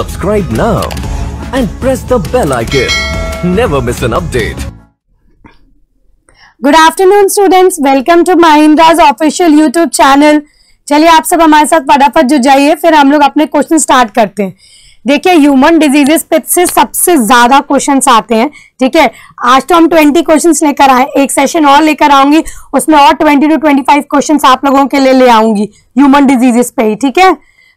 Subscribe now and press the bell icon. Never miss an update. Good afternoon students welcome to Mahindra's official YouTube channel चलिए आप सब हमारे साथ फटाफट जो जाइए फिर हम लोग अपने क्वेश्चन स्टार्ट करते हैं देखिए ह्यूमन डिजीजेस पे से सबसे ज्यादा क्वेश्चंस आते हैं ठीक है आज तो हम 20 क्वेश्चंस लेकर आए एक सेशन और लेकर आऊंगी उसमें और 20 टू 25 क्वेश्चंस आप लोगों के लिए ले आऊंगी ह्यूमन डिजीजेस पे ही ठीक है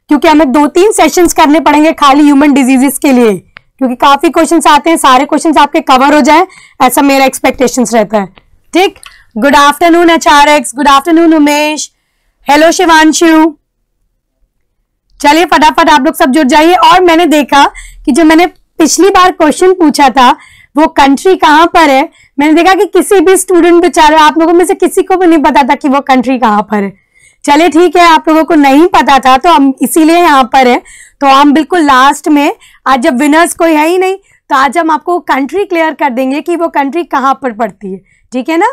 क्योंकि हमें दो तीन सेशंस करने पड़ेंगे खाली ह्यूमन डिजीजेस के लिए क्योंकि काफी क्वेश्चन आते हैं सारे क्वेश्चन आपके कवर हो जाए ऐसा मेरा एक्सपेक्टेशन रहता है ठीक good afternoon H R X good afternoon Umesh hello Shivanshu चलिए फटाफट आप लोग सब जुड़ जाइए और मैंने देखा कि जो मैंने पिछली बार क्वेश्चन पूछा था वो कंट्री कहाँ पर है मैंने देखा कि किसी भी स्टूडेंट बेचारे आप लोगों में से किसी को भी नहीं पता था कि वो कंट्री कहाँ पर है चले ठीक है आप लोगों को नहीं पता था तो हम इसीलिए यहाँ पर है तो हम बिल्कुल लास्ट में आज जब विनर्स कोई है ही नहीं तो आज हम आपको कंट्री क्लियर कर देंगे कि वो कंट्री कहाँ पर पड़ती है ठीक है ना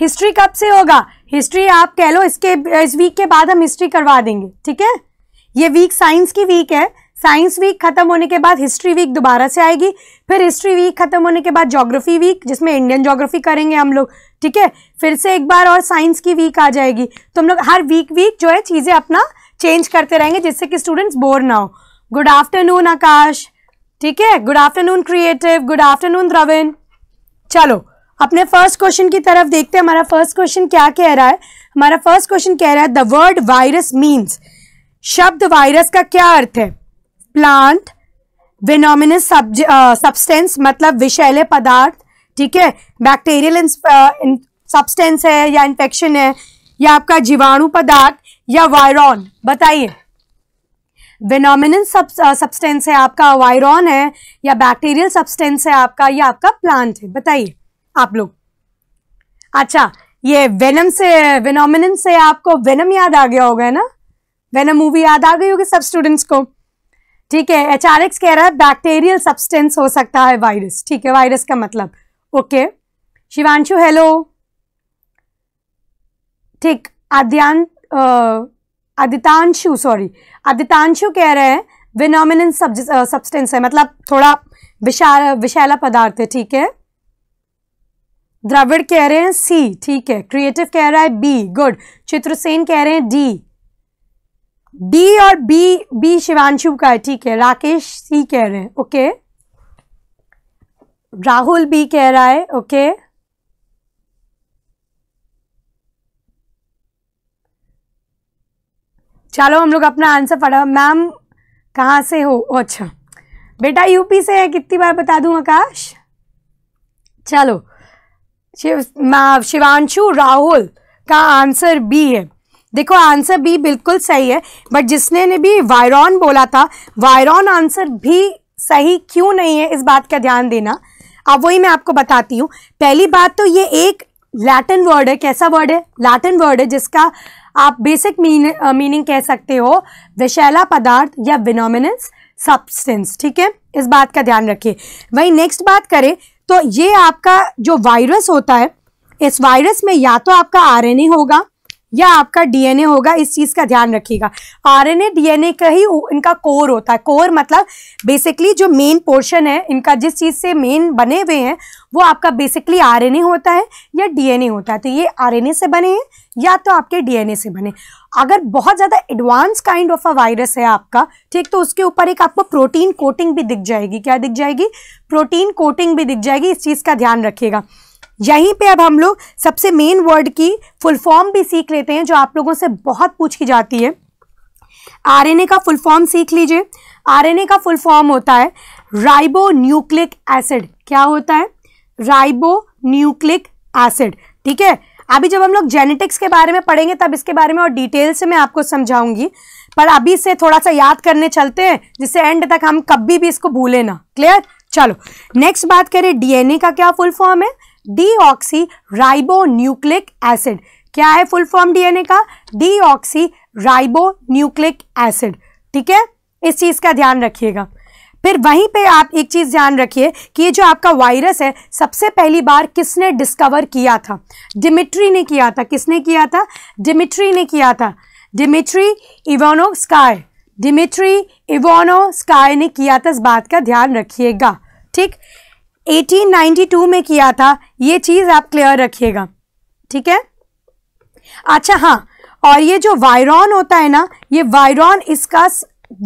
हिस्ट्री कब से होगा हिस्ट्री आप कह लो इसके इस वीक के बाद हम हिस्ट्री करवा देंगे ठीक है ये वीक साइंस की वीक है साइंस वीक खत्म होने के बाद हिस्ट्री वीक दोबारा से आएगी फिर हिस्ट्री वीक खत्म होने के बाद जोग्राफी वीक जिसमें इंडियन जोग्राफी करेंगे हम लोग ठीक है फिर से एक बार और साइंस की वीक आ जाएगी तो हम लोग हर वीक वीक जो है चीज़ें अपना चेंज करते रहेंगे जिससे कि स्टूडेंट्स बोर ना हो गुड आफ्टरनून आकाश ठीक है good afternoon creative good afternoon Dravin चलो अपने फर्स्ट क्वेश्चन की तरफ देखते हैं हमारा फर्स्ट क्वेश्चन क्या कह रहा है हमारा फर्स्ट क्वेश्चन कह रहा है द वर्ड वायरस मीन्स शब्द वायरस का क्या अर्थ है प्लांट विनोमिनस सब्सटेंस मतलब विषैले पदार्थ ठीक है बैक्टीरियल सब्सटेंस uh, है या इन्फेक्शन है या आपका जीवाणु पदार्थ या वायरॉन बताइए वेनोमिनल सब्सटेंस uh, है आपका वायरॉन है या बैक्टीरियल सब्सटेंस है आपका या आपका प्लांट है बताइए आप लोग अच्छा ये वेनम से वेनोमिन से आपको वेनम याद आ गया होगा ना वेनम मूवी याद आ गई होगी सब स्टूडेंट्स को ठीक है एच कह रहा है बैक्टीरियल सब्सटेंस हो सकता है वायरस ठीक है वायरस का मतलब ओके शिवांशु हेलो ठीक आद्यान आदितांशु सॉरी आदितांशु कह रहे हैं विनोमिन सब्सटेंस है मतलब थोड़ा विशाल विशाला पदार्थ है ठीक है द्रविड़ कह रहे हैं सी ठीक है क्रिएटिव कह रहा है बी गुड चित्रसेन कह रहे हैं डी डी और बी बी शिवांशु का है ठीक है राकेश सी कह रहे हैं ओके okay. राहुल भी कह रहा है ओके चलो हम लोग अपना आंसर पढ़ा मैम कहाँ से हो अच्छा बेटा यूपी से है कितनी बार बता दूं आकाश चलो शिव शिवांशु राहुल का आंसर बी है देखो आंसर बी बिल्कुल सही है बट जिसने ने भी वायरॉन बोला था वायरॉन आंसर भी सही क्यों नहीं है इस बात का ध्यान देना अब वही मैं आपको बताती हूँ पहली बात तो ये एक लैटिन वर्ड है कैसा वर्ड है लैटिन वर्ड है जिसका आप बेसिक मीन मीनिंग कह सकते हो विशैला पदार्थ या विनोमिनस सब्सटेंस ठीक है इस बात का ध्यान रखिए वही नेक्स्ट बात करें तो ये आपका जो वायरस होता है इस वायरस में या तो आपका आरएनए होगा या आपका डीएनए होगा इस चीज का ध्यान रखिएगा आरएनए डीएनए का ही इनका कोर होता है कोर मतलब बेसिकली जो मेन पोर्शन है इनका जिस चीज से मेन बने हुए हैं वो आपका बेसिकली आरएनए होता है या डीएनए होता है तो ये आरएनए से बने हैं या तो आपके डीएनए से बने अगर बहुत ज़्यादा advance kind of a virus है आपका ठीक तो उसके ऊपर एक आपको प्रोटीन कोटिंग भी दिख जाएगी क्या दिख जाएगी प्रोटीन कोटिंग भी दिख जाएगी इस चीज़ का ध्यान रखिएगा यहीं पे अब हम लोग सबसे मेन वर्ड की फुल फॉर्म भी सीख लेते हैं जो आप लोगों से बहुत पूछी जाती है आरएनए का फुल फॉर्म सीख लीजिए आरएनए का फुल फॉर्म होता है राइबो न्यूक्लिक एसिड क्या होता है राइबो न्यूक्लिक एसिड ठीक है अभी जब हम लोग जेनेटिक्स के बारे में पढ़ेंगे तब इसके बारे में और डिटेल से मैं आपको समझाऊंगी पर अभी से थोड़ा सा याद करने चलते हैं जिससे एंड तक हम कभी भी इसको भूले ना क्लियर चलो नेक्स्ट बात करें डीएनए का क्या फुल फॉर्म है राइबो राइबोन्यूक्लिक एसिड क्या है फुल फॉर्म डीएनए का राइबो राइबोन्यूक्लिक एसिड ठीक है इस चीज का ध्यान रखिएगा फिर वहीं पे आप एक चीज़ ध्यान रखिए कि ये जो आपका वायरस है सबसे पहली बार किसने डिस्कवर किया था डिमिट्री ने किया था किसने किया था डिमिट्री ने किया था डिमिट्री इवोनोस्काय स्काय डिमिट्री इवानो स्काय ने किया था इस बात का ध्यान रखिएगा ठीक 1892 में किया था ये चीज़ आप क्लियर रखिएगा ठीक है अच्छा हाँ और ये जो वायरॉन होता है ना ये वायरॉन इसका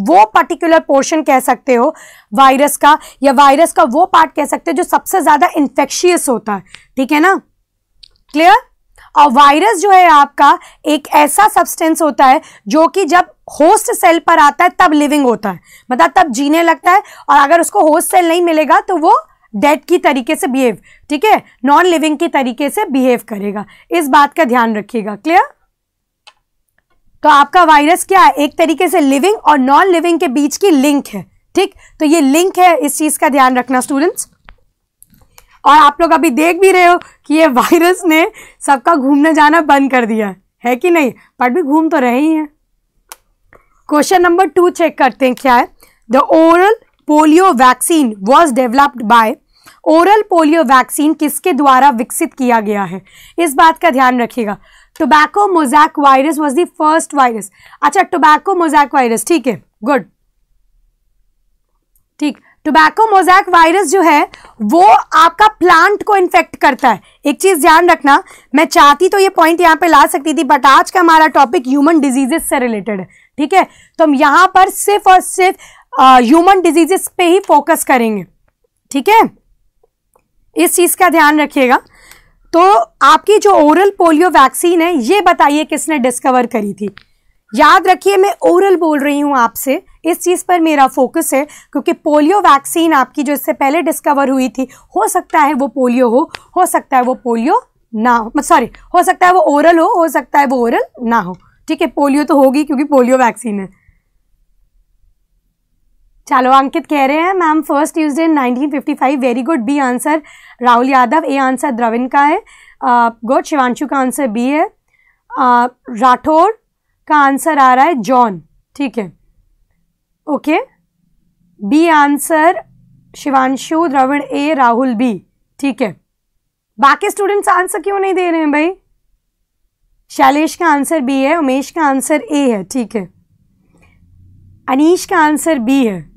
वो पर्टिकुलर पोर्शन कह सकते हो वायरस का या वायरस का वो पार्ट कह सकते हो जो सबसे ज़्यादा इन्फेक्शियस होता है ठीक है ना क्लियर और वायरस जो है आपका एक ऐसा सब्सटेंस होता है जो कि जब होस्ट सेल पर आता है तब लिविंग होता है मतलब तब जीने लगता है और अगर उसको होस्ट सेल नहीं मिलेगा तो वो डेड की तरीके से बिहेव ठीक है नॉन लिविंग की तरीके से बिहेव करेगा इस बात का ध्यान रखिएगा क्लियर तो आपका वायरस क्या है एक तरीके से लिविंग और नॉन लिविंग के बीच की लिंक है ठीक तो ये लिंक है इस चीज का ध्यान रखना स्टूडेंट्स और आप लोग अभी देख भी रहे हो कि ये वायरस ने सबका घूमने जाना बंद कर दिया है कि नहीं बट भी घूम तो रहे ही हैं क्वेश्चन नंबर टू चेक करते हैं क्या है the oral polio vaccine was developed by oral polio vaccine किसके द्वारा विकसित किया गया है इस बात का ध्यान रखिएगा tobacco mosaic virus was the first virus अच्छा टोबैको मोजैक वायरस ठीक है गुड ठीक टोबैको मोजैक वायरस जो है वो आपका प्लांट को इन्फेक्ट करता है एक चीज़ ध्यान रखना मैं चाहती तो ये पॉइंट यहाँ पे ला सकती थी बट आज का हमारा टॉपिक ह्यूमन डिजीजेस से रिलेटेड है ठीक है तो हम यहाँ पर सिर्फ और सिर्फ ह्यूमन डिजीजेस पे ही फोकस करेंगे ठीक है इस चीज़ का ध्यान रखिएगा तो आपकी जो ओरल पोलियो वैक्सीन है ये बताइए किसने डिस्कवर करी थी याद रखिए मैं ओरल बोल रही हूँ आपसे इस चीज़ पर मेरा फोकस है क्योंकि पोलियो वैक्सीन आपकी जो इससे पहले डिस्कवर हुई थी हो सकता है वो पोलियो हो हो सकता है वो पोलियो ना हो सॉरी हो सकता है वो ओरल हो हो सकता है वो ओरल ना हो ठीक है पोलियो तो होगी क्योंकि पोलियो वैक्सीन है चलो अंकित कह रहे हैं ma'am first Tuesday 1955 very good B answer Rahul Yadav A answer Dravin का है गुड शिवानशु का आंसर बी है राठौर का आंसर आ रहा है जॉन ठीक है okay B answer Shivanshu Dravin A Rahul B ठीक है बाकी स्टूडेंट्स आंसर क्यों नहीं दे रहे हैं भाई शैलेश का आंसर बी है उमेश का आंसर ए है ठीक है अनीश का आंसर बी है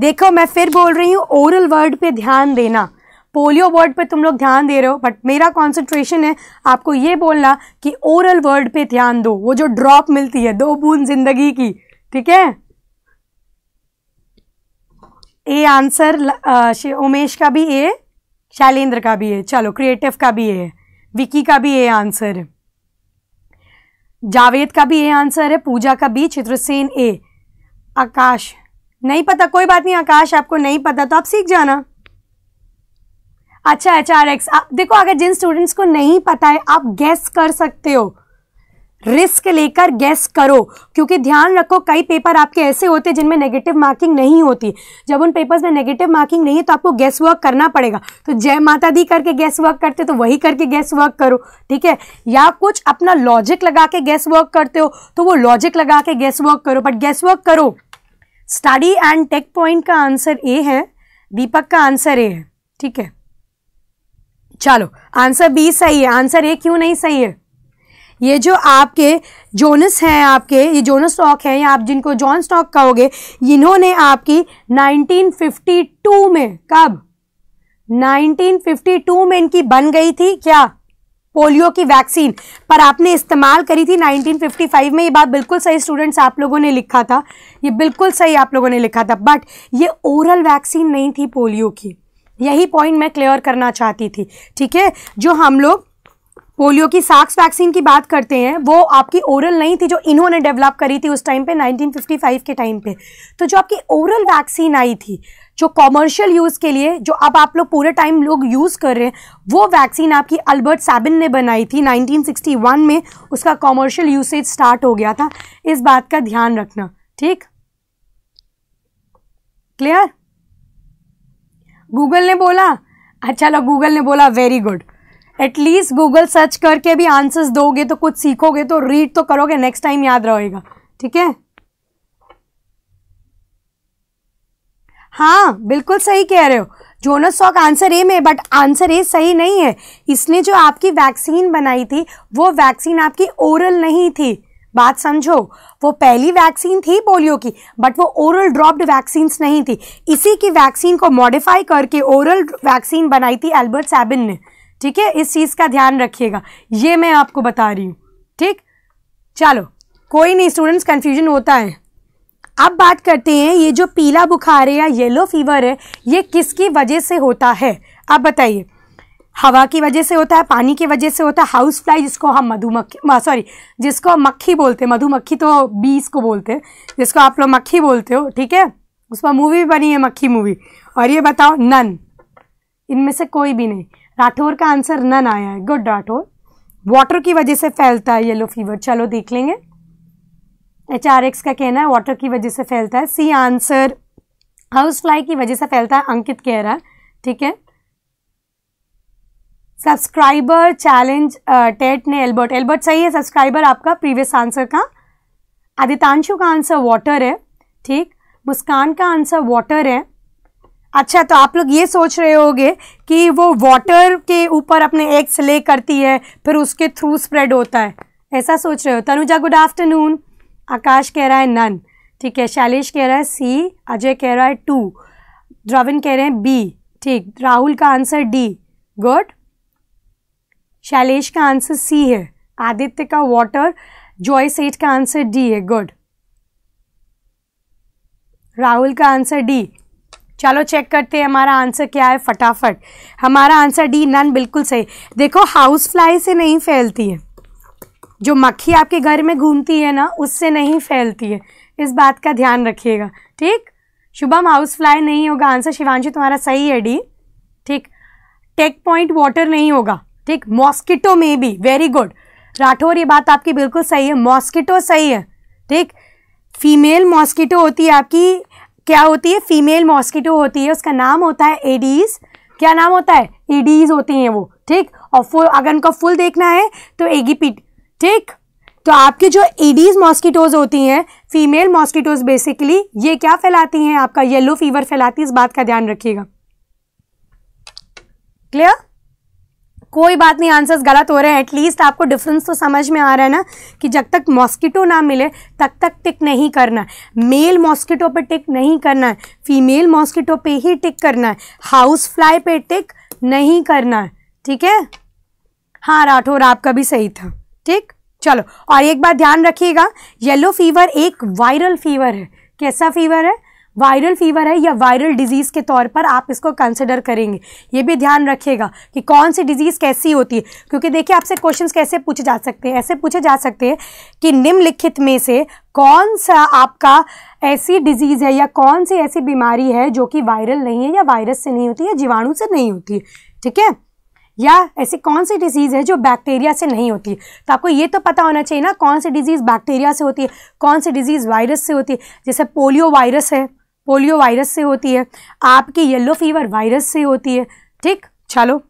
देखो मैं फिर बोल रही हूँ ओरल वर्ड पे ध्यान देना पोलियो वर्ड पे तुम लोग ध्यान दे रहे हो बट मेरा कॉन्सेंट्रेशन है आपको ये बोलना कि ओरल वर्ड पे ध्यान दो वो जो ड्रॉप मिलती है दो बूंद जिंदगी की ठीक है ए आंसर उमेश का भी ए शैलेंद्र का भी है चलो क्रिएटिव का भी है विकी का भी ए आंसर है जावेद का भी ए आंसर है पूजा का भी चित्रसेन ए आकाश नहीं पता कोई बात नहीं आकाश आपको नहीं पता तो आप सीख जाना अच्छा एच आर एक्स देखो अगर जिन स्टूडेंट्स को नहीं पता है आप गैस कर सकते हो रिस्क लेकर गैस करो क्योंकि ध्यान रखो कई पेपर आपके ऐसे होते हैं जिनमें नेगेटिव मार्किंग नहीं होती जब उन पेपर्स में नेगेटिव मार्किंग नहीं है तो आपको गैस वर्क करना पड़ेगा तो जय माता दी करके गैस वर्क करते तो वही करके गैस वर्क करो ठीक है या कुछ अपना लॉजिक लगा के गैस वर्क करते हो तो वो लॉजिक लगा के गैस वर्क करो बट गैस वर्क करो स्टडी एंड टेक पॉइंट का आंसर ए है दीपक का आंसर ए है ठीक है चलो आंसर बी सही है आंसर ए क्यों नहीं सही है ये जो आपके जोनस हैं आपके ये जोनस स्टॉक हैं या आप जिनको जॉन स्टॉक कहोगे इन्होंने आपकी 1952 में कब 1952 में इनकी बन गई थी क्या पोलियो की वैक्सीन पर आपने इस्तेमाल करी थी 1955 में ये बात बिल्कुल सही स्टूडेंट्स आप लोगों ने लिखा था ये बिल्कुल सही आप लोगों ने लिखा था बट ये ओरल वैक्सीन नहीं थी पोलियो की यही पॉइंट मैं क्लियर करना चाहती थी ठीक है जो हम लोग पोलियो की साक्स वैक्सीन की बात करते हैं वो आपकी ओरल नहीं थी जो इन्होंने डेवलप करी थी उस टाइम पे 1955 के टाइम पे तो जो आपकी ओरल वैक्सीन आई थी जो कॉमर्शियल यूज़ के लिए जो अब आप लोग पूरे टाइम लोग यूज़ कर रहे हैं वो वैक्सीन आपकी अल्बर्ट सैबिन ने बनाई थी 1961 में उसका कॉमर्शियल यूसेज स्टार्ट हो गया था इस बात का ध्यान रखना ठीक क्लियर गूगल ने बोला अच्छा लो गूगल ने बोला very good at least Google search करके भी आंसर्स दोगे तो कुछ सीखोगे तो रीड तो करोगे नेक्स्ट टाइम याद रहेगा ठीक है हाँ बिल्कुल सही कह रहे हो जोनस सॉक आंसर ए में बट आंसर ए सही नहीं है इसने जो आपकी वैक्सीन बनाई थी वो वैक्सीन आपकी ओरल नहीं थी बात समझो वो पहली वैक्सीन थी पोलियो की बट वो ओरल ड्रॉप्ड वैक्सीन नहीं थी इसी की वैक्सीन को मॉडिफाई करके ओरल वैक्सीन बनाई थी एल्बर्ट सैबिन ने ठीक है इस चीज़ का ध्यान रखिएगा ये मैं आपको बता रही हूँ ठीक चलो कोई नहीं स्टूडेंट्स कन्फ्यूजन होता है अब बात करते हैं ये जो पीला बुखार है या येलो फीवर है ये किसकी वजह से होता है अब बताइए हवा की वजह से होता है पानी की वजह से होता है हाउस फ्लाई जिसको हम मधुमक्खी सॉरी जिसको हम मक्खी बोलते हैं मधुमक्खी तो बीस को बोलते हैं जिसको आप लोग मक्खी बोलते हो ठीक है उस पर मूवी भी बनी है मक्खी मूवी और ये बताओ नन इनमें से कोई भी नहीं राठौर का आंसर नन आया है गुड राठौर वाटर की वजह से फैलता है येलो फीवर चलो देख लेंगे एच आर एक्स का कहना है वाटर की वजह से फैलता है सी आंसर हाउस फ्लाई की वजह से फैलता है अंकित कह रहा है ठीक है सब्सक्राइबर चैलेंज टेट ने एल्बर्ट एल्बर्ट सही है सब्सक्राइबर आपका प्रीवियस आंसर का आदितांशु का आंसर वाटर है ठीक मुस्कान का आंसर वाटर है अच्छा तो आप लोग ये सोच रहे होंगे कि वो वाटर के ऊपर अपने एग्स ले करती है फिर उसके थ्रू स्प्रेड होता है ऐसा सोच रहे हो तनुजा गुड आफ्टरनून आकाश कह रहा है नन ठीक है शैलेश कह रहा है सी अजय कह रहा है टू द्रविन कह रहे हैं बी ठीक राहुल का आंसर डी गुड शैलेश का आंसर सी है आदित्य का वाटर जॉय सेठ का आंसर डी है गुड राहुल का आंसर डी चलो चेक करते हैं हमारा आंसर क्या है फटाफट हमारा आंसर डी नन बिल्कुल सही देखो हाउस फ्लाई से नहीं फैलती है जो मक्खी आपके घर में घूमती है ना उससे नहीं फैलती है इस बात का ध्यान रखिएगा ठीक शुभम हाउस फ्लाई नहीं होगा आंसर शिवांशु तुम्हारा सही है डी ठीक टेक पॉइंट वाटर नहीं होगा ठीक मॉस्किटो में भी वेरी गुड राठौर ये बात आपकी बिल्कुल सही है मॉस्किटो सही है ठीक फीमेल मॉस्किटो होती है आपकी क्या होती है फीमेल मॉस्किटो होती है उसका नाम होता है एडीज क्या नाम होता है एडीज होती हैं वो ठीक और फुल अगर उनका फुल देखना है तो एगीपीट ठीक तो आपके जो एडीज मॉस्किटोज होती हैं फीमेल मॉस्किटोज बेसिकली ये क्या फैलाती हैं आपका येलो फीवर फैलाती है इस बात का ध्यान रखिएगा क्लियर कोई बात नहीं आंसर्स गलत हो रहे हैं एटलीस्ट आपको डिफरेंस तो समझ में आ रहा है ना कि जब तक मॉस्किटो ना मिले तब तक टिक नहीं करना है मेल मॉस्किटो पे टिक नहीं करना है फीमेल मॉस्किटो पे ही टिक करना है हाउस फ्लाई पे टिक नहीं करना है ठीक है हाँ राठौर आपका भी सही था ठीक चलो और एक बात ध्यान रखिएगा येलो फीवर एक वायरल फीवर है कैसा फीवर है वायरल फीवर है या वायरल डिजीज़ के तौर पर आप इसको कंसिडर करेंगे ये भी ध्यान रखिएगा कि कौन सी डिजीज़ कैसी होती है क्योंकि देखिए आपसे क्वेश्चंस कैसे पूछे जा सकते हैं ऐसे पूछे जा सकते हैं कि निम्नलिखित में से कौन सा आपका ऐसी डिजीज़ है या कौन सी ऐसी बीमारी है जो कि वायरल नहीं है या वायरस से नहीं होती या जीवाणु से नहीं होती ठीक है या ऐसी कौन सी डिजीज़ है जो बैक्टीरिया से नहीं होती है तो आपको ये तो पता होना चाहिए ना कौन सी डिजीज़ बैक्टीरिया से होती है कौन सी डिजीज़ वायरस से होती है जैसे पोलियो वायरस है पोलियो वायरस से होती है आपकी येलो फीवर वायरस से होती है ठीक चलो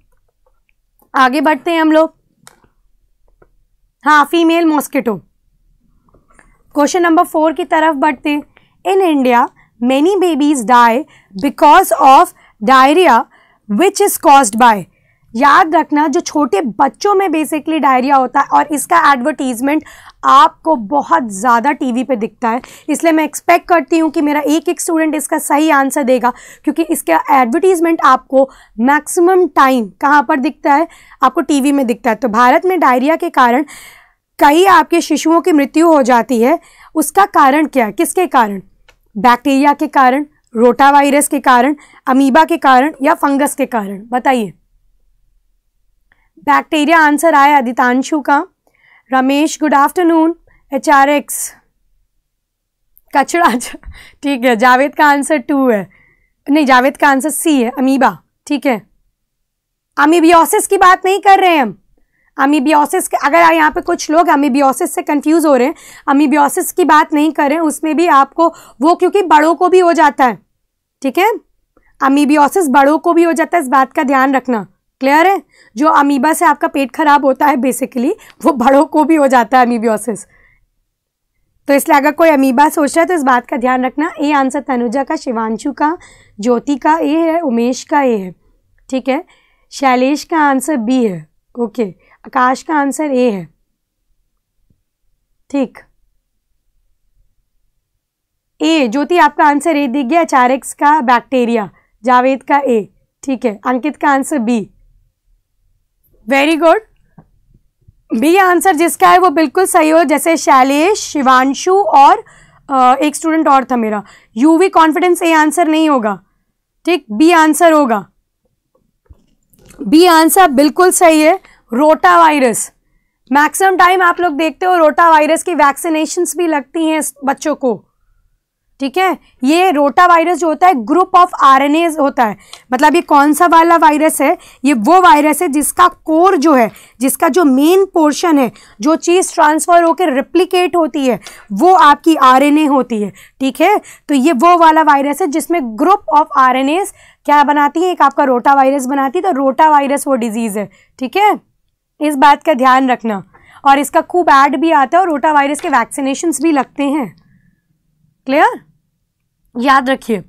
आगे बढ़ते हैं हम लोग हाँ female mosquito question number four की तरफ बढ़ते हैं in India many babies die because of diarrhoea which is caused by याद रखना जो छोटे बच्चों में बेसिकली डायरिया होता है और इसका एडवर्टीजमेंट आपको बहुत ज़्यादा टीवी पे दिखता है इसलिए मैं एक्सपेक्ट करती हूँ कि मेरा एक एक स्टूडेंट इसका सही आंसर देगा क्योंकि इसका एडवर्टीज़मेंट आपको मैक्सिमम टाइम कहाँ पर दिखता है आपको टीवी में दिखता है तो भारत में डायरिया के कारण कई आपके शिशुओं की मृत्यु हो जाती है उसका कारण क्या है किसके कारण बैक्टीरिया के कारण रोटा वायरस के कारण अमीबा के कारण या फंगस के कारण बताइए बैक्टीरिया आंसर आया अधितांशु का Ramesh good afternoon H R X कचरा ठीक है जावेद का आंसर टू है नहीं जावेद का आंसर सी है अमीबा ठीक है अमीबियोसिस की बात नहीं कर रहे हैं हम अमीबियोसिस अगर यहाँ पे कुछ लोग अमीबियोसिस से कंफ्यूज हो रहे हैं अमीबियोसिस की बात नहीं कर रहे हैं उसमें भी आपको वो क्योंकि बड़ों को भी हो जाता है ठीक है अमीबियोसिस बड़ों को भी हो जाता है इस बात का ध्यान रखना क्लियर है जो अमीबा से आपका पेट खराब होता है बेसिकली वो बड़ों को भी हो जाता है अमीबियोसिस तो इसलिए अगर कोई अमीबा सोच रहा है तो इस बात का ध्यान रखना ए आंसर तनुजा का शिवांशु का ज्योति का ए है उमेश का ए है ठीक है शैलेश का आंसर बी है ओके आकाश का आंसर ए है ठीक ए ज्योति आपका आंसर ए दिख गया चारेक्स का बैक्टीरिया जावेद का ए ठीक है अंकित का answer B very good B answer जिसका है वो बिल्कुल सही हो जैसे शैलेश शिवांशु और आ, एक स्टूडेंट और था मेरा यूवी कॉन्फिडेंस ए आंसर नहीं होगा ठीक बी आंसर होगा बी आंसर बिल्कुल सही है रोटा वायरस मैक्सिमम टाइम आप लोग देखते हो रोटा वायरस की वैक्सीनेशंस भी लगती हैं बच्चों को ठीक है ये रोटा वायरस जो होता है ग्रुप ऑफ आर होता है मतलब ये कौन सा वाला वायरस है ये वो वायरस है जिसका कोर जो है जिसका जो मेन पोर्शन है जो चीज़ ट्रांसफ़र होकर रिप्लिकेट होती है वो आपकी आर होती है ठीक है तो ये वो वाला वायरस है जिसमें ग्रुप ऑफ आर क्या बनाती है एक आपका रोटा वायरस बनाती है तो रोटा वायरस वो डिजीज़ है ठीक है इस बात का ध्यान रखना और इसका खूब ऐड भी आता है और रोटा वायरस के वैक्सीनेशन भी लगते हैं क्लियर याद रखिए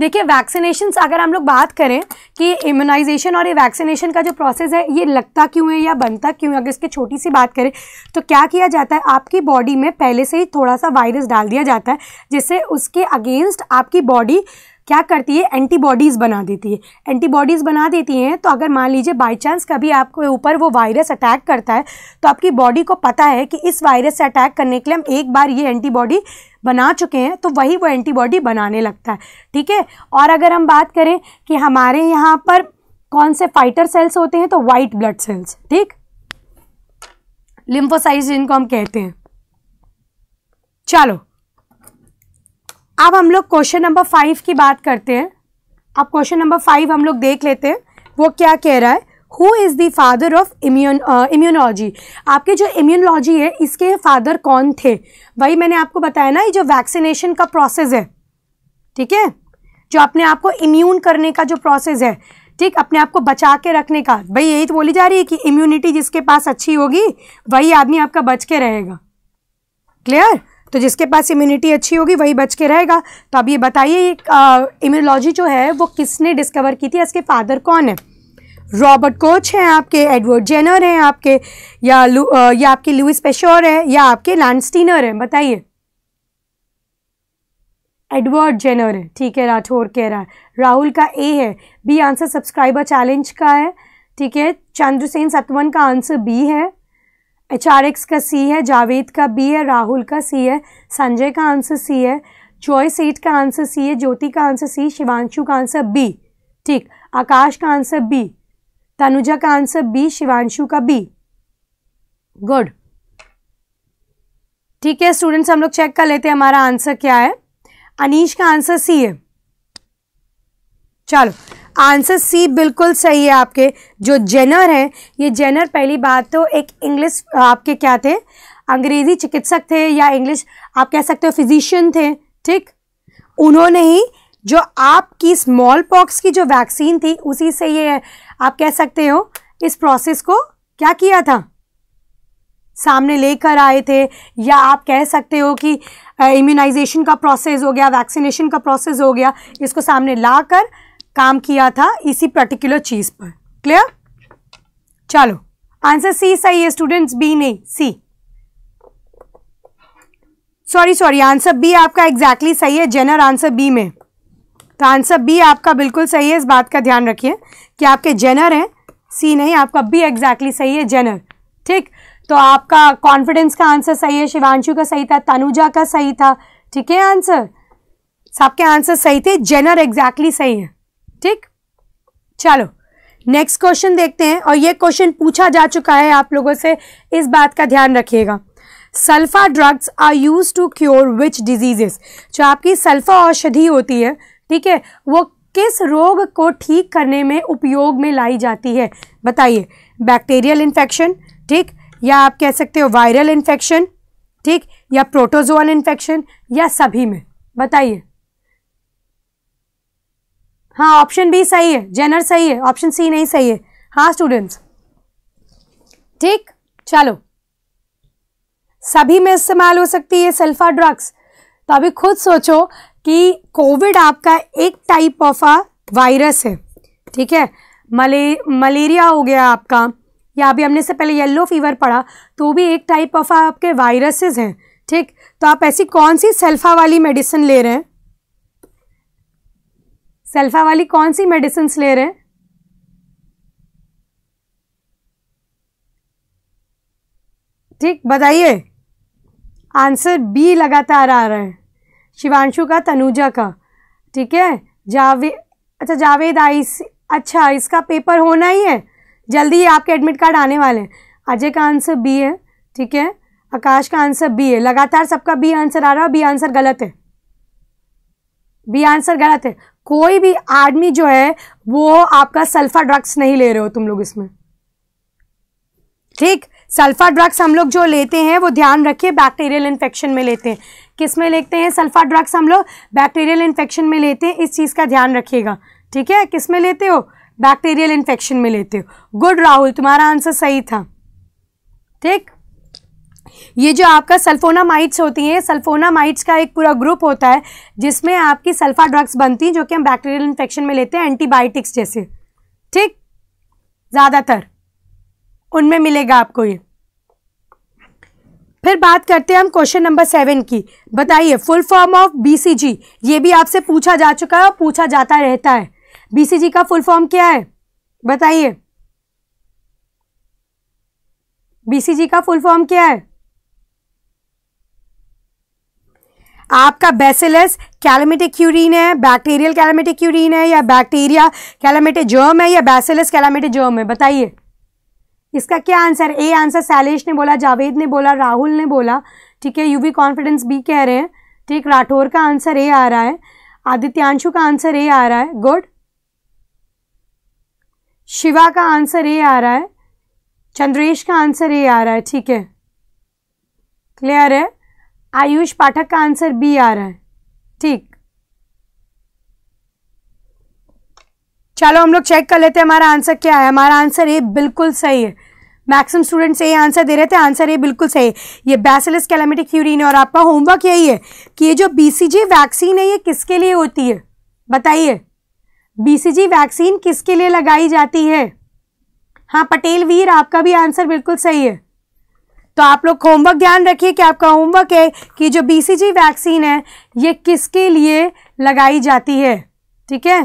देखिए वैक्सीनेशन अगर हम लोग बात करें कि इम्यूनाइजेशन और ये वैक्सीनेशन का जो प्रोसेस है ये लगता क्यों है या बनता क्यों है अगर इसकी छोटी सी बात करें तो क्या किया जाता है आपकी बॉडी में पहले से ही थोड़ा सा वायरस डाल दिया जाता है जिससे उसके अगेंस्ट आपकी बॉडी क्या करती है एंटीबॉडीज़ बना देती है एंटीबॉडीज़ बना देती हैं तो अगर मान लीजिए बाई चांस कभी आपके ऊपर वो वायरस अटैक करता है तो आपकी बॉडी को पता है कि इस वायरस से अटैक करने के लिए हम एक बार ये एंटीबॉडी बना चुके हैं तो वही वो एंटीबॉडी बनाने लगता है ठीक है और अगर हम बात करें कि हमारे यहाँ पर कौन से फाइटर सेल्स होते हैं तो वाइट ब्लड सेल्स ठीक लिम्फोसाइज जिनको हम कहते हैं चलो अब हम लोग क्वेश्चन नंबर फाइव की बात करते हैं अब क्वेश्चन नंबर फाइव हम लोग देख लेते हैं वो क्या कह रहा है who is the father of immune immunology आपके जो इम्यूनोलॉजी है इसके फादर कौन थे वही मैंने आपको बताया ना ये जो वैक्सीनेशन का प्रोसेस है ठीक है जो अपने आप को इम्यून करने का जो प्रोसेस है ठीक अपने आप को बचा के रखने का भाई यही तो बोली जा रही है कि इम्यूनिटी जिसके पास अच्छी होगी वही आदमी आपका बच के रहेगा क्लियर तो जिसके पास इम्यूनिटी अच्छी होगी वही बच के रहेगा तो अब ये बताइए इम्यूनोलॉजी जो है वो किसने डिस्कवर की थी इसके फादर कौन है रॉबर्ट कोच हैं आपके एडवर्ड जेनर हैं आपके या लू या आपके लुइस पेशोर है या आपके लैंडस्टीनर हैं बताइए एडवर्ड जेनर है ठीक है राठौर कह रहा है राहुल का ए है बी आंसर सब्सक्राइबर चैलेंज का है ठीक है चंद्रसेन सतवन का आंसर बी है एच आर एक्स का सी है जावेद का बी है राहुल का सी है संजय का आंसर सी है चॉय सीट का आंसर सी है ज्योति का आंसर सी शिवांशु का आंसर बी ठीक आकाश का आंसर बी तनुजा का आंसर बी शिवांशु का बी गुड ठीक है स्टूडेंट्स हम लोग चेक कर लेते हैं हमारा आंसर क्या है अनीश का आंसर सी है चलो आंसर सी बिल्कुल सही है आपके जो जेनर हैं ये जेनर पहली बात तो एक इंग्लिश आपके क्या थे अंग्रेज़ी चिकित्सक थे या इंग्लिश आप कह सकते हो फिजिशियन थे ठीक उन्होंने ही जो आपकी स्मॉल पॉक्स की जो वैक्सीन थी उसी से ये आप कह सकते हो इस प्रोसेस को क्या किया था सामने लेकर आए थे या आप कह सकते हो कि इम्यूनाइजेशन का प्रोसेस हो गया वैक्सीनेशन का प्रोसेस हो गया इसको सामने लाकर काम किया था इसी पर्टिकुलर चीज़ पर क्लियर चलो आंसर सी सही है स्टूडेंट्स बी नहीं C sorry sorry answer B आपका एग्जैक्टली exactly सही है जेनर आंसर बी में तो आंसर बी आपका बिल्कुल सही है इस बात का ध्यान रखिए कि आपके जेनर हैं सी नहीं आपका बी एग्जैक्टली exactly सही है जेनर ठीक तो आपका कॉन्फिडेंस का आंसर सही है शिवांशु का सही था तनुजा का सही था ठीक है आंसर सबके आंसर सही थे जेनर एग्जैक्टली exactly सही है ठीक चलो नेक्स्ट क्वेश्चन देखते हैं और ये क्वेश्चन पूछा जा चुका है आप लोगों से इस बात का ध्यान रखिएगा sulpha drugs are used to cure which diseases जो आपकी सल्फा औषधि होती है ठीक है वो किस रोग को ठीक करने में उपयोग में लाई जाती है बताइए बैक्टीरियल इन्फेक्शन ठीक या आप कह सकते हो वायरल इन्फेक्शन ठीक या प्रोटोजोअल इन्फेक्शन या सभी में बताइए हाँ ऑप्शन बी सही है जेनर सही है ऑप्शन सी नहीं सही है हाँ स्टूडेंट्स ठीक चलो सभी में इस्तेमाल हो सकती है सल्फा ड्रग्स तो अभी खुद सोचो कि कोविड आपका एक टाइप ऑफ अ वायरस है ठीक है मले मलेरिया हो गया आपका या अभी हमने से पहले येलो फीवर पड़ा तो भी एक टाइप ऑफ आपके वायरसेस हैं ठीक तो आप ऐसी कौन सी सेल्फा वाली मेडिसिन ले रहे हैं सेल्फा वाली कौन सी मेडिसिन ले रहे हैं ठीक बताइए आंसर बी लगातार आ रहा है शिवांशु का तनुजा का ठीक है जावे अच्छा जावेद आई अच्छा इसका पेपर होना ही है जल्दी ही आपके एडमिट कार्ड आने वाले हैं अजय का आंसर बी है ठीक है आकाश का आंसर बी है लगातार सबका बी आंसर आ रहा है बी आंसर गलत है बी आंसर गलत है कोई भी आदमी जो है वो आपका सल्फा ड्रग्स नहीं ले रहे हो तुम लोग इसमें ठीक सल्फा ड्रग्स हम लोग जो लेते हैं वो ध्यान रखिए बैक्टीरियल इन्फेक्शन में लेते हैं किस में लेते हैं सल्फा ड्रग्स हम लोग बैक्टीरियल इन्फेक्शन में लेते हैं इस चीज़ का ध्यान रखिएगा ठीक है किस में लेते हो बैक्टीरियल इन्फेक्शन में लेते हो गुड राहुल तुम्हारा आंसर सही था ठीक ये जो आपका सल्फोनामाइड्स होती हैं सल्फोनामाइड्स का एक पूरा ग्रुप होता है जिसमें आपकी सल्फा ड्रग्स बनती हैं जो कि हम बैक्टीरियल इन्फेक्शन में लेते हैं एंटीबायोटिक्स जैसे ठीक ज़्यादातर उनमें मिलेगा आपको ये फिर बात करते हैं हम क्वेश्चन नंबर सेवन की बताइए फुल फॉर्म ऑफ बीसीजी ये भी आपसे पूछा जा चुका है और पूछा जाता रहता है बीसीजी का फुल फॉर्म क्या है बताइए बीसीजी का फुल फॉर्म क्या है आपका बेसिलस कैलामेटिक क्यूरिन है बैक्टीरियल कैलामेटिक क्यूरिन है या बैक्टीरिया कैलामेटिक जर्म है या बेसिलस कैलामेटिक जर्म है बताइए इसका क्या आंसर ए आंसर शैलेश ने बोला जावेद ने बोला राहुल ने बोला ठीक है यूवी कॉन्फिडेंस बी कह रहे हैं ठीक राठौर का आंसर ए आ रहा है आदित्यांशु का आंसर ए आ रहा है गुड शिवा का आंसर ए आ रहा है चंद्रेश का आंसर ए आ रहा है ठीक है क्लियर है आयुष पाठक का आंसर बी आ रहा है ठीक चलो हम लोग चेक कर लेते हैं हमारा आंसर क्या है हमारा आंसर ए बिल्कुल सही है मैक्सिमम स्टूडेंट्स ये आंसर दे रहे थे आंसर ये बिल्कुल सही है ये बैसिलस कैलामिटिक फ्यूरिन है और आपका होमवर्क यही है कि ये जो बीसीजी वैक्सीन है ये किसके लिए होती है बताइए बीसीजी वैक्सीन किसके लिए लगाई जाती है हाँ पटेल वीर आपका भी आंसर बिल्कुल सही है तो आप लोग होमवर्क ध्यान रखिए कि आपका होमवर्क है कि जो बीसीजी वैक्सीन है ये किसके लिए लगाई जाती है ठीक है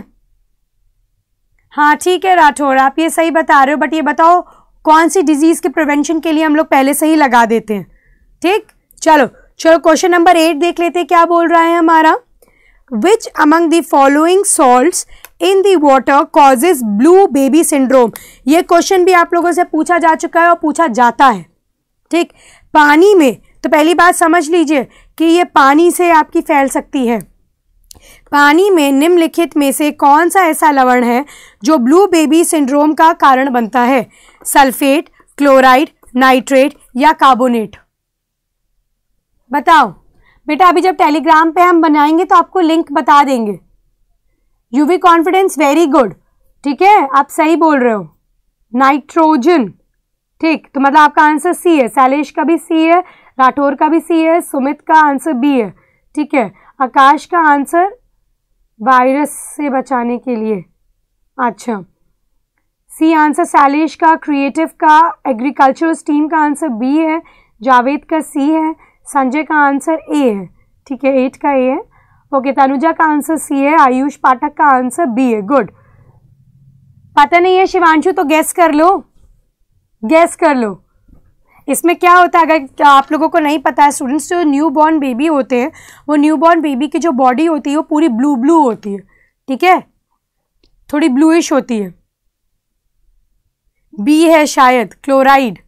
हाँ ठीक है राठौर आप ये सही बता रहे हो बट ये बताओ कौन सी डिजीज़ के प्रिवेंशन के लिए हम लोग पहले से ही लगा देते हैं ठीक चलो चलो क्वेश्चन नंबर एट देख लेते क्या बोल रहा है हमारा which among the following salts in the water causes blue baby syndrome ये क्वेश्चन भी आप लोगों से पूछा जा चुका है और पूछा जाता है ठीक पानी में तो पहली बात समझ लीजिए कि ये पानी से आपकी फैल सकती है पानी में निम्नलिखित में से कौन सा ऐसा लवण है जो ब्लू बेबी सिंड्रोम का कारण बनता है सल्फेट क्लोराइड नाइट्रेट या कार्बोनेट बताओ बेटा अभी जब टेलीग्राम पे हम बनाएंगे तो आपको लिंक बता देंगे यूवी कॉन्फिडेंस वेरी गुड ठीक है आप सही बोल रहे हो नाइट्रोजन ठीक तो मतलब आपका आंसर सी है शैलेश का भी सी है राठौर का भी सी है सुमित का आंसर बी है ठीक है आकाश का आंसर वायरस से बचाने के लिए अच्छा सी आंसर शैलेश का क्रिएटिव का एग्रीकल्चरल स्टीम का आंसर बी है जावेद का सी है संजय का आंसर ए है ठीक है एट का ए है ओके तनुजा का आंसर सी है आयुष पाठक का आंसर बी है गुड पता नहीं है शिवांशु तो गेस कर लो गैस कर लो इसमें क्या होता है अगर आप लोगों को नहीं पता है स्टूडेंट्स जो न्यू बॉर्न बेबी होते हैं वो न्यू बॉर्न बेबी की जो बॉडी होती है वो पूरी ब्लू ब्लू होती है ठीक है थोड़ी ब्लूइश होती है बी है शायद क्लोराइड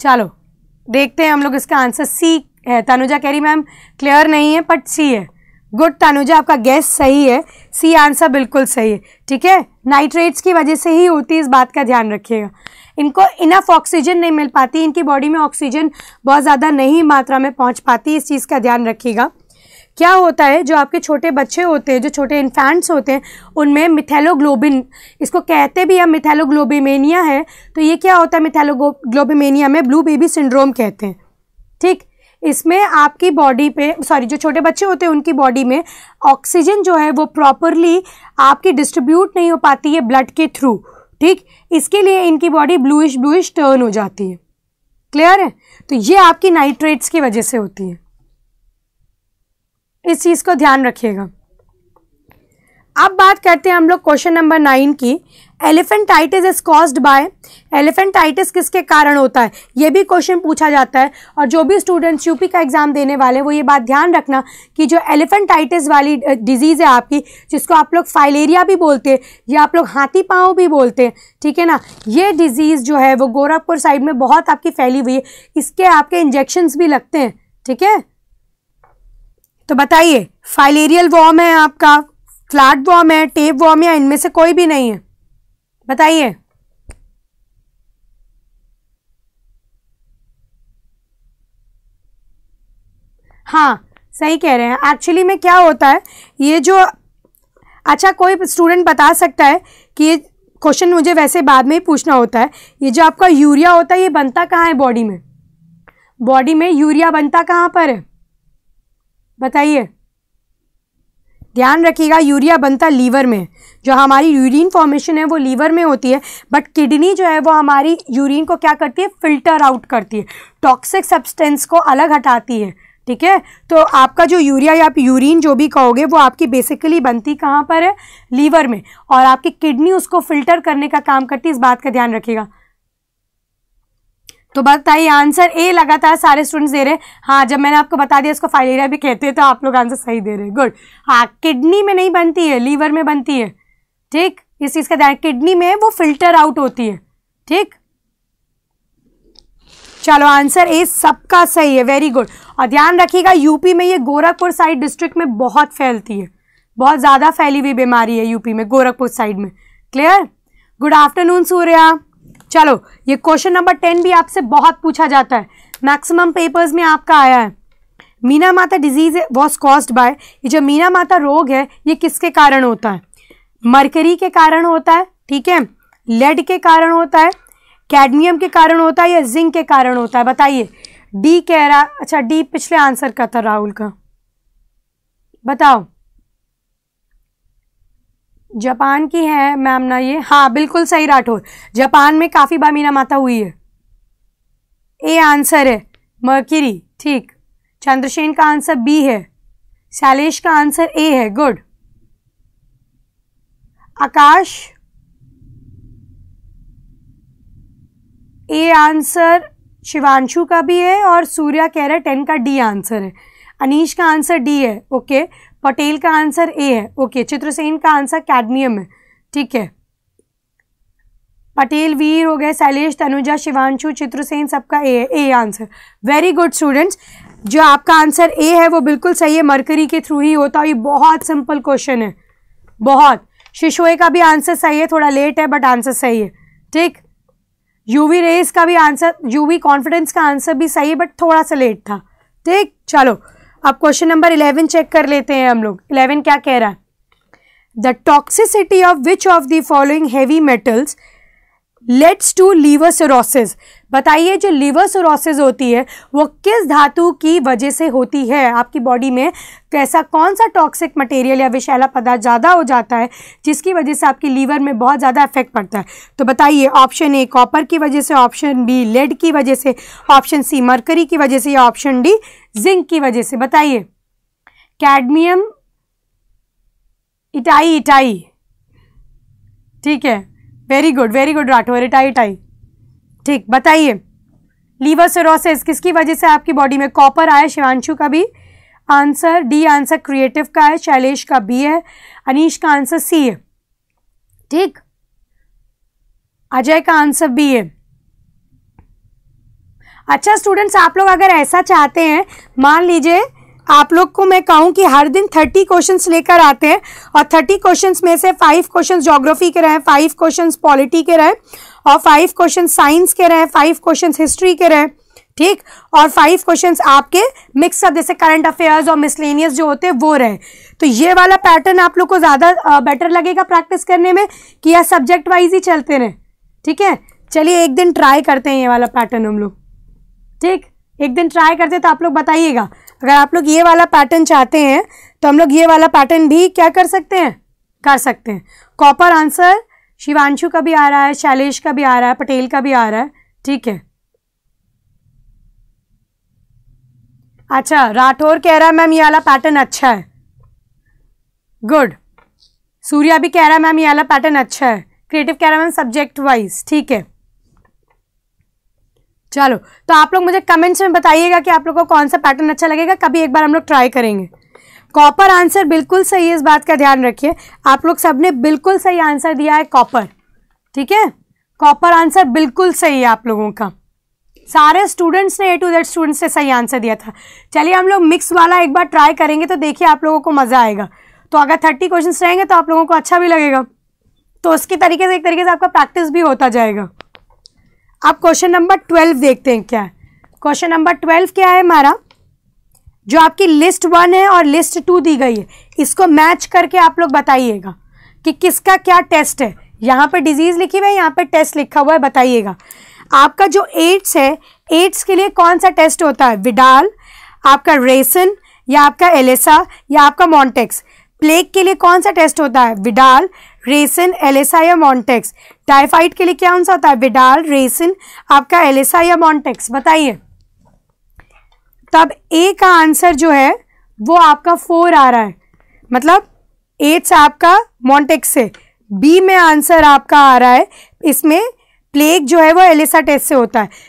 चलो देखते हैं हम लोग इसका आंसर सी है तनुजा कह रही मैम क्लियर नहीं है बट सी है गुड तनुजा आपका गैस सही है सी आंसर बिल्कुल सही है ठीक है नाइट्रेट्स की वजह से ही होती है इस बात का ध्यान रखिएगा इनको इनफ ऑक्सीजन नहीं मिल पाती इनकी बॉडी में ऑक्सीजन बहुत ज़्यादा नहीं मात्रा में पहुँच पाती इस चीज़ का ध्यान रखिएगा क्या होता है जो आपके छोटे बच्चे होते हैं जो छोटे इन्फेंट्स होते हैं उनमें मिथेलोग्लोबिन इसको कहते भी हम मिथेलोग्लोबिमेनिया है तो ये क्या होता है मिथेलोग्लोबिमेनिया में ब्लू बेबी सिंड्रोम कहते हैं ठीक इसमें आपकी बॉडी पे सॉरी जो छोटे बच्चे होते हैं उनकी बॉडी में ऑक्सीजन जो है वो प्रॉपरली आपकी डिस्ट्रीब्यूट नहीं हो पाती है ब्लड के थ्रू ठीक इसके लिए इनकी बॉडी ब्लूइश ब्लूइश टर्न हो जाती है क्लियर है तो ये आपकी नाइट्रेट्स की वजह से होती है इस चीज़ को ध्यान रखिएगा अब बात करते हैं हम लोग क्वेश्चन नंबर नाइन की elephantiasis is caused by elephantiasis किसके कारण होता है ये भी क्वेश्चन पूछा जाता है और जो भी स्टूडेंट्स यूपी का एग्ज़ाम देने वाले वो ये बात ध्यान रखना कि जो एलिफेंटाइटिस वाली डिजीज़ है आपकी जिसको आप लोग फाइलेरिया भी बोलते हैं या आप लोग हाथी पाँव भी बोलते हैं ठीक है ना ये डिज़ीज़ जो है वो गोरखपुर साइड में बहुत आपकी फैली हुई है इसके आपके इंजेक्शन्स भी लगते हैं ठीक है तो बताइए फाइलेरियल वॉम है आपका फ्लैट वॉम है टेप वॉम या इनमें से कोई भी नहीं है बताइए हाँ सही कह रहे हैं एक्चुअली में क्या होता है ये जो अच्छा कोई स्टूडेंट बता सकता है कि ये क्वेश्चन मुझे वैसे बाद में ही पूछना होता है ये जो आपका यूरिया होता है ये बनता कहाँ है बॉडी में बॉडी में यूरिया बनता कहाँ पर है बताइए ध्यान रखिएगा यूरिया बनता लीवर में जो हमारी यूरिन फॉर्मेशन है वो लीवर में होती है बट किडनी जो है वो हमारी यूरिन को क्या करती है फिल्टर आउट करती है टॉक्सिक सब्सटेंस को अलग हटाती है ठीक है तो आपका जो यूरिया या आप यूरिन जो भी कहोगे वो आपकी बेसिकली बनती कहाँ पर है लीवर में और आपकी किडनी उसको फिल्टर करने का काम करती है इस बात का ध्यान रखिएगा तो बताइए आंसर ए लगातार सारे स्टूडेंट्स दे रहे हैं हाँ जब मैंने आपको बता दिया इसको फाइलेरिया भी कहते हैं तो आप लोग आंसर सही दे रहे हैं गुड हाँ किडनी में नहीं बनती है लीवर में बनती है ठीक इस चीज़ का ध्यान किडनी में वो फिल्टर आउट होती है ठीक चलो आंसर ए सबका सही है वेरी गुड और ध्यान रखिएगा यूपी में ये गोरखपुर साइड डिस्ट्रिक्ट में बहुत फैलती है बहुत ज़्यादा फैली हुई बीमारी है यूपी में गोरखपुर साइड में क्लियर गुड आफ्टरनून सूर्या चलो ये क्वेश्चन नंबर टेन भी आपसे बहुत पूछा जाता है मैक्सिमम पेपर्स में आपका आया है मीना माता डिजीज वॉज कॉज बाय ये जो मीना माता रोग है ये किसके कारण होता है मरकरी के कारण होता है ठीक है लेड के कारण होता है कैडमियम के कारण होता है या जिंक के कारण होता है बताइए डी कह रहा अच्छा डी पिछले आंसर का था राहुल का बताओ जापान की है मैम ना ये हाँ बिल्कुल सही राठौर जापान में काफ़ी बार मीना माता हुई है ए आंसर है मर्क्यूरी ठीक चंद्रसेन का आंसर बी है शैलेश का आंसर ए है good Akash A answer Shivanshu का भी है और सूर्या कह रहा है टेन का डी आंसर है अनीश का आंसर डी है ओके पटेल का आंसर ए है ओके चित्रसेन का आंसर कैडमियम है ठीक है पटेल वीर हो गए शैलेश तनुजा शिवांशु चित्रसेन सबका ए है A answer very good students जो आपका आंसर ए है वो बिल्कुल सही है मरकरी के थ्रू ही होता है ये बहुत सिंपल क्वेश्चन है बहुत शिशोए का भी आंसर सही है थोड़ा लेट है बट आंसर सही है ठीक यूवी रेस का भी आंसर यूवी कॉन्फिडेंस का आंसर भी सही है बट थोड़ा सा लेट था ठीक चलो अब क्वेश्चन नंबर इलेवन चेक कर लेते हैं हम लोग इलेवन क्या कह रहा है the toxicity of which of the following heavy metals leads to liver cirrhosis बताइए जो लीवर सिरोसिस होती है वो किस धातु की वजह से होती है आपकी बॉडी में कैसा कौन सा टॉक्सिक मटेरियल या विषैला पदार्थ ज़्यादा हो जाता है जिसकी वजह से आपकी लीवर में बहुत ज़्यादा इफेक्ट पड़ता है तो बताइए ऑप्शन ए कॉपर की वजह से ऑप्शन बी लेड की वजह से ऑप्शन सी मरकरी की वजह से या ऑप्शन डी जिंक की वजह से बताइए कैडमियम इटाई इटाई ठीक है very good very good Rathore टाइट आई ठीक बताइए लीवर सिरोसिस किसकी वजह से आपकी बॉडी में कॉपर आया शिवांशु का भी आंसर डी आंसर क्रिएटिव का है शैलेश का बी है अनीश का आंसर सी है ठीक अजय का आंसर बी है अच्छा स्टूडेंट्स आप लोग अगर ऐसा चाहते हैं मान लीजिए आप लोग को मैं कहूँ कि हर दिन थर्टी क्वेश्चंस लेकर आते हैं और थर्टी क्वेश्चंस में से फाइव क्वेश्चंस ज्योग्राफी के रहे फाइव क्वेश्चंस पॉलिटी के रहे और फाइव क्वेश्चन साइंस के रहे फाइव क्वेश्चन हिस्ट्री के रहे ठीक और फाइव क्वेश्चन आपके मिक्सअप जैसे करंट अफेयर्स और मिसलेनियस जो होते हैं वो रहे तो ये वाला पैटर्न आप लोग को ज़्यादा बेटर लगेगा प्रैक्टिस करने में कि यह सब्जेक्ट वाइज ही चलते रहे ठीक है चलिए एक दिन ट्राई करते हैं ये वाला पैटर्न हम लोग ठीक एक दिन ट्राई करते तो आप लोग बताइएगा अगर आप लोग ये वाला पैटर्न चाहते हैं तो हम लोग ये वाला पैटर्न भी क्या कर सकते हैं कर सकते हैं कॉपर आंसर शिवांशु का भी आ रहा है शैलेश का भी आ रहा है पटेल का भी आ रहा है ठीक है अच्छा राठौर कह रहा है मैम ये वाला पैटर्न अच्छा है गुड सूर्या भी कह रहा है मैम ये वाला पैटर्न अच्छा है क्रिएटिव कह रहा है मैम सब्जेक्ट वाइज ठीक है चलो तो आप लोग मुझे कमेंट्स में बताइएगा कि आप लोगों को कौन सा पैटर्न अच्छा लगेगा कभी एक बार हम लोग ट्राई करेंगे कॉपर आंसर बिल्कुल सही है इस बात का ध्यान रखिए आप लोग सबने बिल्कुल सही आंसर दिया है कॉपर ठीक है कॉपर आंसर बिल्कुल सही है आप लोगों का सारे स्टूडेंट्स ने ए टू जेड स्टूडेंट्स ने सही आंसर दिया था चलिए हम लोग मिक्स वाला एक बार ट्राई करेंगे तो देखिए आप लोगों को मज़ा आएगा तो अगर थर्टी क्वेश्चन रहेंगे तो आप लोगों को अच्छा भी लगेगा तो उसके तरीके से एक तरीके से आपका प्रैक्टिस भी होता जाएगा अब क्वेश्चन नंबर ट्वेल्व देखते हैं क्या क्वेश्चन नंबर ट्वेल्व क्या है हमारा जो आपकी लिस्ट वन है और लिस्ट टू दी गई है इसको मैच करके आप लोग बताइएगा कि किसका क्या टेस्ट है यहाँ पे डिजीज़ लिखी हुई है यहाँ पे टेस्ट लिखा हुआ है बताइएगा आपका जो एड्स है एड्स के लिए कौन सा टेस्ट होता है विडाल आपका रेसन या आपका एलेसा या आपका मॉन्टेक्स प्लेग के लिए कौन सा टेस्ट होता है विडाल रेसिन एलेसा या मॉन्टेक्स टाइफाइड के लिए क्या आंसर होता है विडाल रेसिन आपका एलेसा या मॉन्टेक्स बताइए तब ए का आंसर जो है वो आपका फोर आ रहा है मतलब एट्स आपका मॉन्टेक्स से बी में आंसर आपका आ रहा है इसमें प्लेग जो है वो एलिसा टेस्ट से होता है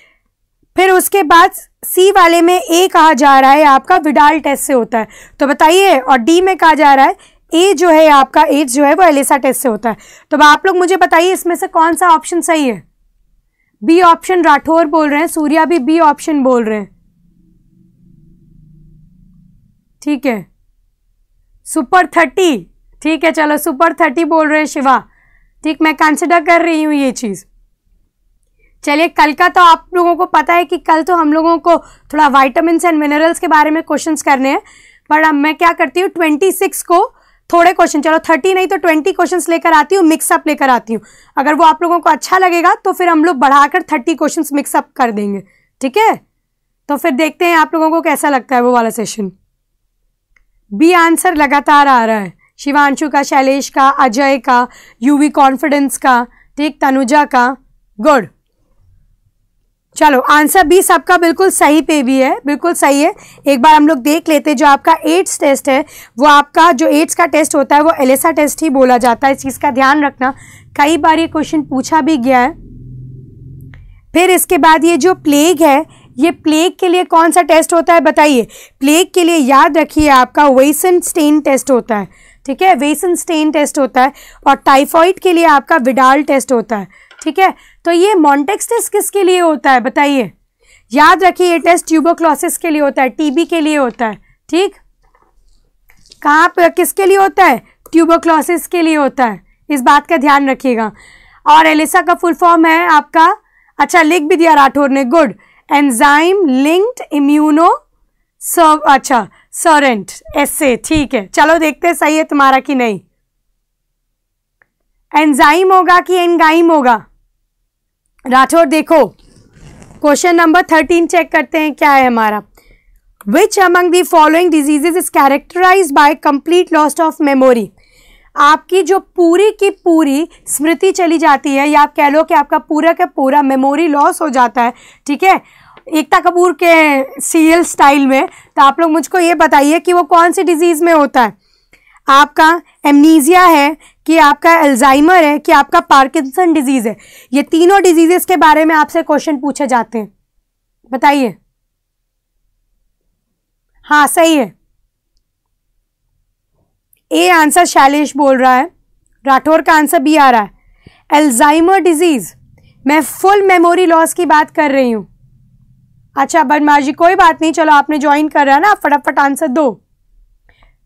फिर उसके बाद सी वाले में ए कहा जा रहा है आपका विडाल टेस्ट से होता है तो बताइए और डी में कहा जा रहा है ए जो है आपका एज जो है वो एलिसा टेस्ट से होता है तो आप लोग मुझे बताइए इसमें से कौन सा ऑप्शन सही है बी ऑप्शन राठौर बोल रहे हैं सूर्या भी बी ऑप्शन बोल रहे हैं ठीक है सुपर थर्टी ठीक है चलो सुपर थर्टी बोल रहे हैं शिवा ठीक मैं कंसिडर कर रही हूँ ये चीज़ चलिए कल का तो आप लोगों को पता है कि कल तो हम लोगों को थोड़ा वाइटामिन एंड मिनरल्स के बारे में क्वेश्चन करने हैं पर अब मैं क्या करती हूँ ट्वेंटी सिक्स को थोड़े क्वेश्चन चलो थर्टी नहीं तो ट्वेंटी क्वेश्चन लेकर आती हूँ मिक्सअप लेकर आती हूँ अगर वो आप लोगों को अच्छा लगेगा तो फिर हम लोग बढ़ाकर थर्टी क्वेश्चन मिक्सअप कर देंगे ठीक है तो फिर देखते हैं आप लोगों को कैसा लगता है वो वाला सेशन बी आंसर लगातार आ रहा है शिवांशु का शैलेश का अजय का यूवी कॉन्फिडेंस का ठीक तनुजा का गुड चलो आंसर बी सबका बिल्कुल सही पे भी है बिल्कुल सही है एक बार हम लोग देख लेते जो आपका एड्स टेस्ट है वो आपका जो एड्स का टेस्ट होता है वो एलेसा टेस्ट ही बोला जाता है इस चीज़ का ध्यान रखना कई बार ये क्वेश्चन पूछा भी गया है फिर इसके बाद ये जो प्लेग है ये प्लेग के लिए कौन सा टेस्ट होता है बताइए प्लेग के लिए याद रखिए आपका वेसन स्टेन टेस्ट होता है ठीक है वेसन स्टेन टेस्ट होता है और टाइफॉइड के लिए आपका विडाल टेस्ट होता है ठीक है तो ये मॉन्टेक्स टेस्ट किसके लिए होता है बताइए याद रखिए ये टेस्ट ट्यूबोक्लोसिस के लिए होता है टीबी के लिए होता है ठीक कहाँ पर किसके लिए होता है ट्यूबोक्लोसिस के लिए होता है इस बात का ध्यान रखिएगा और एलिसा का फुल फॉर्म है आपका अच्छा लिख भी दिया राठौर ने गुड एंजाइम लिंक्ड इम्यूनो सर्व अच्छा सरेंट एस ठीक है चलो देखते हैं सही है तुम्हारा कि नहीं एंजाइम होगा कि एनगाइम होगा राठौर देखो क्वेश्चन नंबर थर्टीन चेक करते हैं क्या है हमारा which among the following diseases is characterize by complete lost of memory आपकी जो पूरी की पूरी स्मृति चली जाती है या आप कह लो कि आपका पूरा का पूरा मेमोरी लॉस हो जाता है ठीक है एकता कपूर के सीरियल स्टाइल में तो आप लोग मुझको ये बताइए कि वो कौन सी डिजीज़ में होता है आपका एमनीजिया है कि आपका एल्जाइमर है कि आपका पार्किंसन डिजीज़ है ये तीनों डिजीजेस के बारे में आपसे क्वेश्चन पूछे जाते हैं बताइए हाँ सही है ए आंसर शैलेश बोल रहा है राठौर का आंसर बी आ रहा है एल्जाइमर डिजीज़ मैं फुल मेमोरी लॉस की बात कर रही हूँ अच्छा जी कोई बात नहीं चलो आपने ज्वाइन कर रहा है ना फटाफट आंसर दो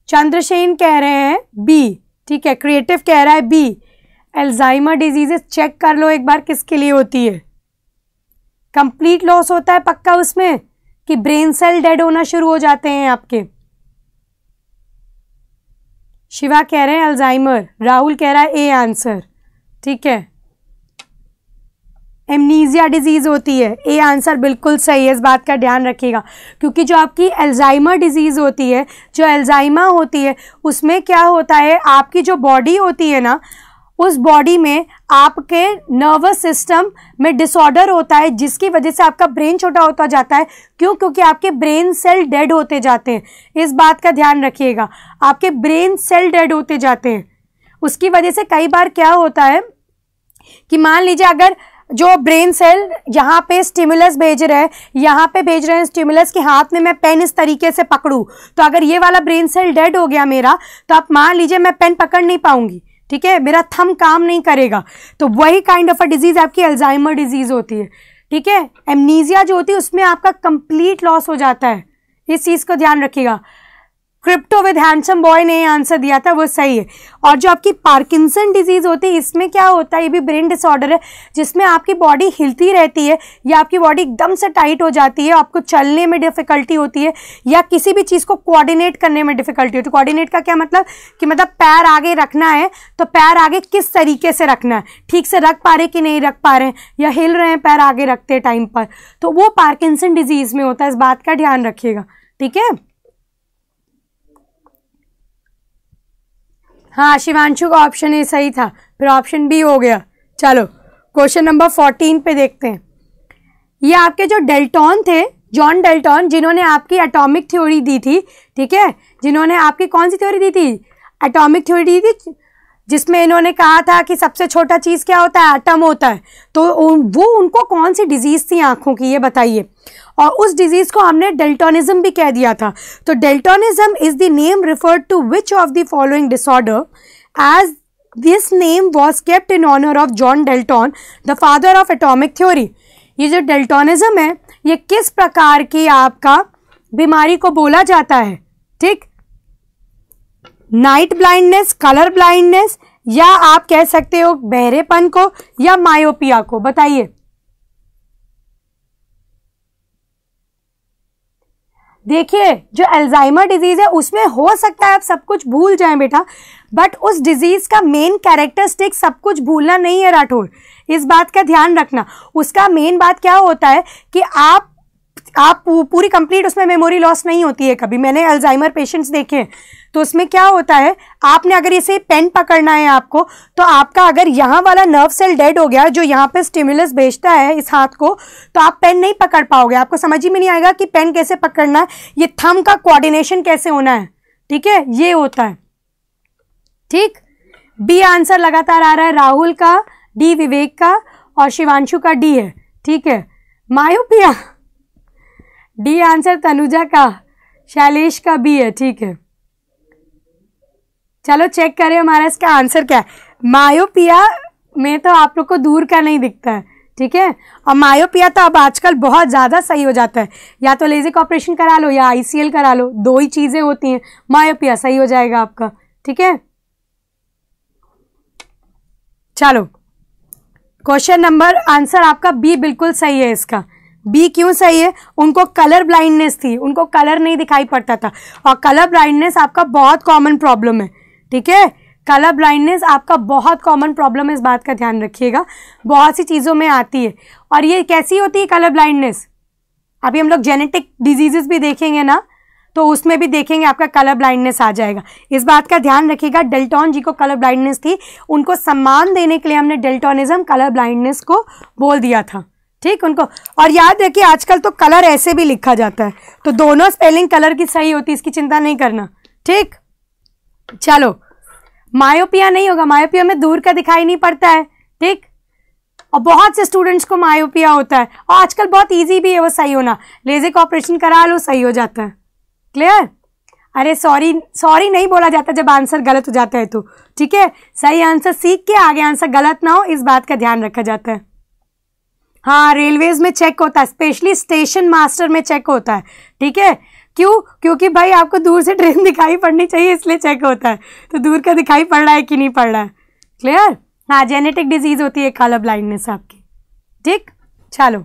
चंद्रशेन कह रहे हैं बी ठीक है क्रिएटिव कह रहा है बी एल्जाइमर डिजीजेस चेक कर लो एक बार किसके लिए होती है कंप्लीट लॉस होता है पक्का उसमें कि ब्रेन सेल डेड होना शुरू हो जाते हैं आपके शिवा कह रहे हैं अल्जाइमर राहुल कह रहा है ए आंसर ठीक है एमनीजिया डिजीज़ होती है ए आंसर बिल्कुल सही है इस बात का ध्यान रखिएगा क्योंकि जो आपकी एल्जाइमर डिजीज़ होती है जो एल्जाइमा होती है उसमें क्या होता है आपकी जो बॉडी होती है ना उस बॉडी में आपके नर्वस सिस्टम में डिसऑर्डर होता है जिसकी वजह से आपका ब्रेन छोटा होता जाता है क्यों क्योंकि आपके ब्रेन सेल डेड होते जाते हैं इस बात का ध्यान रखिएगा आपके ब्रेन सेल डेड होते जाते हैं उसकी वजह से कई बार क्या होता है कि मान लीजिए अगर जो ब्रेन सेल यहाँ पे स्टिमुलस भेज रहे हैं यहाँ पे भेज रहे हैं स्टिमुलस के हाथ में मैं पेन इस तरीके से पकड़ूँ तो अगर ये वाला ब्रेन सेल डेड हो गया मेरा तो आप मान लीजिए मैं पेन पकड़ नहीं पाऊँगी ठीक है मेरा थम काम नहीं करेगा तो वही काइंड ऑफ अ डिजीज़ आपकी अल्जाइमर डिजीज़ होती है ठीक है एमनीजिया जो होती है उसमें आपका कंप्लीट लॉस हो जाता है इस चीज़ को ध्यान रखिएगा क्रिप्टो विद हैंडसम बॉय ने आंसर दिया था वो सही है और जो आपकी पार्किंसन डिजीज़ होती है इसमें क्या होता है ये भी ब्रेन डिसऑर्डर है जिसमें आपकी बॉडी हिलती रहती है या आपकी बॉडी एकदम से टाइट हो जाती है आपको चलने में डिफ़िकल्टी होती है या किसी भी चीज़ को कोऑर्डिनेट करने में डिफ़िकल्टी होती है कोऑर्डिनेट का क्या मतलब कि मतलब पैर आगे रखना है तो पैर आगे किस तरीके से रखना है ठीक से रख पा रहे कि नहीं रख पा रहे या हिल रहे हैं पैर आगे रखते टाइम पर तो वो पार्किंसन डिजीज़ में होता है इस बात का ध्यान रखिएगा ठीक है हाँ शिवांशु का ऑप्शन ए सही था फिर ऑप्शन बी हो गया चलो क्वेश्चन नंबर फोर्टीन पे देखते हैं ये आपके जो डेल्टॉन थे जॉन डेल्टॉन जिन्होंने आपकी एटॉमिक थ्योरी दी थी ठीक है जिन्होंने आपकी कौन सी थ्योरी दी थी एटॉमिक थ्योरी दी थी जिसमें इन्होंने कहा था कि सबसे छोटा चीज़ क्या होता है एटम होता है तो वो उनको कौन सी डिजीज़ थी आँखों की ये बताइए और उस डिजीज़ को हमने डेल्टोनिज्म भी कह दिया था तो daltonism is the name referred to which of the following disorder as this name was kept in honour of John Dalton the father of atomic theory ये जो डेल्टोनिज्म है ये किस प्रकार की आपका बीमारी को बोला जाता है ठीक नाइट ब्लाइंडनेस कलर ब्लाइंडनेस या आप कह सकते हो बहरेपन को या मायोपिया को बताइए देखिए जो एल्जाइमर डिजीज है उसमें हो सकता है आप सब कुछ भूल जाएं बेटा बट उस डिजीज का मेन कैरेक्टरिस्टिक सब कुछ भूलना नहीं है राठौर इस बात का ध्यान रखना उसका मेन बात क्या होता है कि आप आप पूरी कंप्लीट उसमें मेमोरी लॉस नहीं होती है कभी मैंने अल्जाइमर पेशेंट्स देखे हैं तो उसमें क्या होता है आपने अगर इसे पेन पकड़ना है आपको तो आपका अगर यहाँ वाला नर्व सेल डेड हो गया जो यहाँ पे स्टिमुलस भेजता है इस हाथ को तो आप पेन नहीं पकड़ पाओगे आपको समझ ही में नहीं आएगा कि पेन कैसे पकड़ना है ये थम का कोऑर्डिनेशन कैसे होना है ठीक है ये होता है ठीक बी आंसर लगातार आ रहा है राहुल का डी विवेक का और शिवांशु का डी है ठीक है मायूपिया डी आंसर तनुजा का शैलेश का बी है ठीक है चलो चेक करें हमारा इसका आंसर क्या है मायोपिया में तो आप लोग को दूर का नहीं दिखता है ठीक है और मायोपिया तो अब आजकल बहुत ज़्यादा सही हो जाता है या तो लेजिक ऑपरेशन करा लो या आईसीएल करा लो दो ही चीज़ें होती हैं मायोपिया सही हो जाएगा आपका ठीक है चलो क्वेश्चन नंबर आंसर आपका बी बिल्कुल सही है इसका बी क्यों सही है उनको कलर ब्लाइंडनेस थी उनको कलर नहीं दिखाई पड़ता था और कलर ब्लाइंडनेस आपका बहुत कॉमन प्रॉब्लम है ठीक है कलर ब्लाइंडनेस आपका बहुत कॉमन प्रॉब्लम है इस बात का ध्यान रखिएगा बहुत सी चीज़ों में आती है और ये कैसी होती है कलर ब्लाइंडनेस अभी हम लोग जेनेटिक डिजीजेस भी देखेंगे ना तो उसमें भी देखेंगे आपका कलर ब्लाइंडनेस आ जाएगा इस बात का ध्यान रखिएगा डेल्टॉन जी को कलर ब्लाइंडनेस थी उनको सम्मान देने के लिए हमने डेल्टॉनिज्म कलर ब्लाइंडनेस को बोल दिया था ठीक उनको और याद रखिए आजकल तो कलर ऐसे भी लिखा जाता है तो दोनों स्पेलिंग कलर की सही होती है इसकी चिंता नहीं करना ठीक चलो मायोपिया नहीं होगा मायोपिया में दूर का दिखाई नहीं पड़ता है ठीक और बहुत से स्टूडेंट्स को मायोपिया होता है और आजकल बहुत इजी भी है वो सही होना लेजे का ऑपरेशन करा लो सही हो जाता है क्लियर अरे सॉरी सॉरी नहीं बोला जाता जब आंसर गलत हो जाता है तो ठीक है सही आंसर सीख के आगे आंसर गलत ना हो इस बात का ध्यान रखा जाता है हाँ रेलवेज में चेक होता है स्पेशली स्टेशन मास्टर में चेक होता है ठीक है क्यों क्योंकि भाई आपको दूर से ट्रेन दिखाई पड़नी चाहिए इसलिए चेक होता है तो दूर का दिखाई पड़ रहा है कि नहीं पड़ रहा है क्लियर हाँ जेनेटिक डिजीज होती है कलर ब्लाइंडनेस आपकी ठीक चलो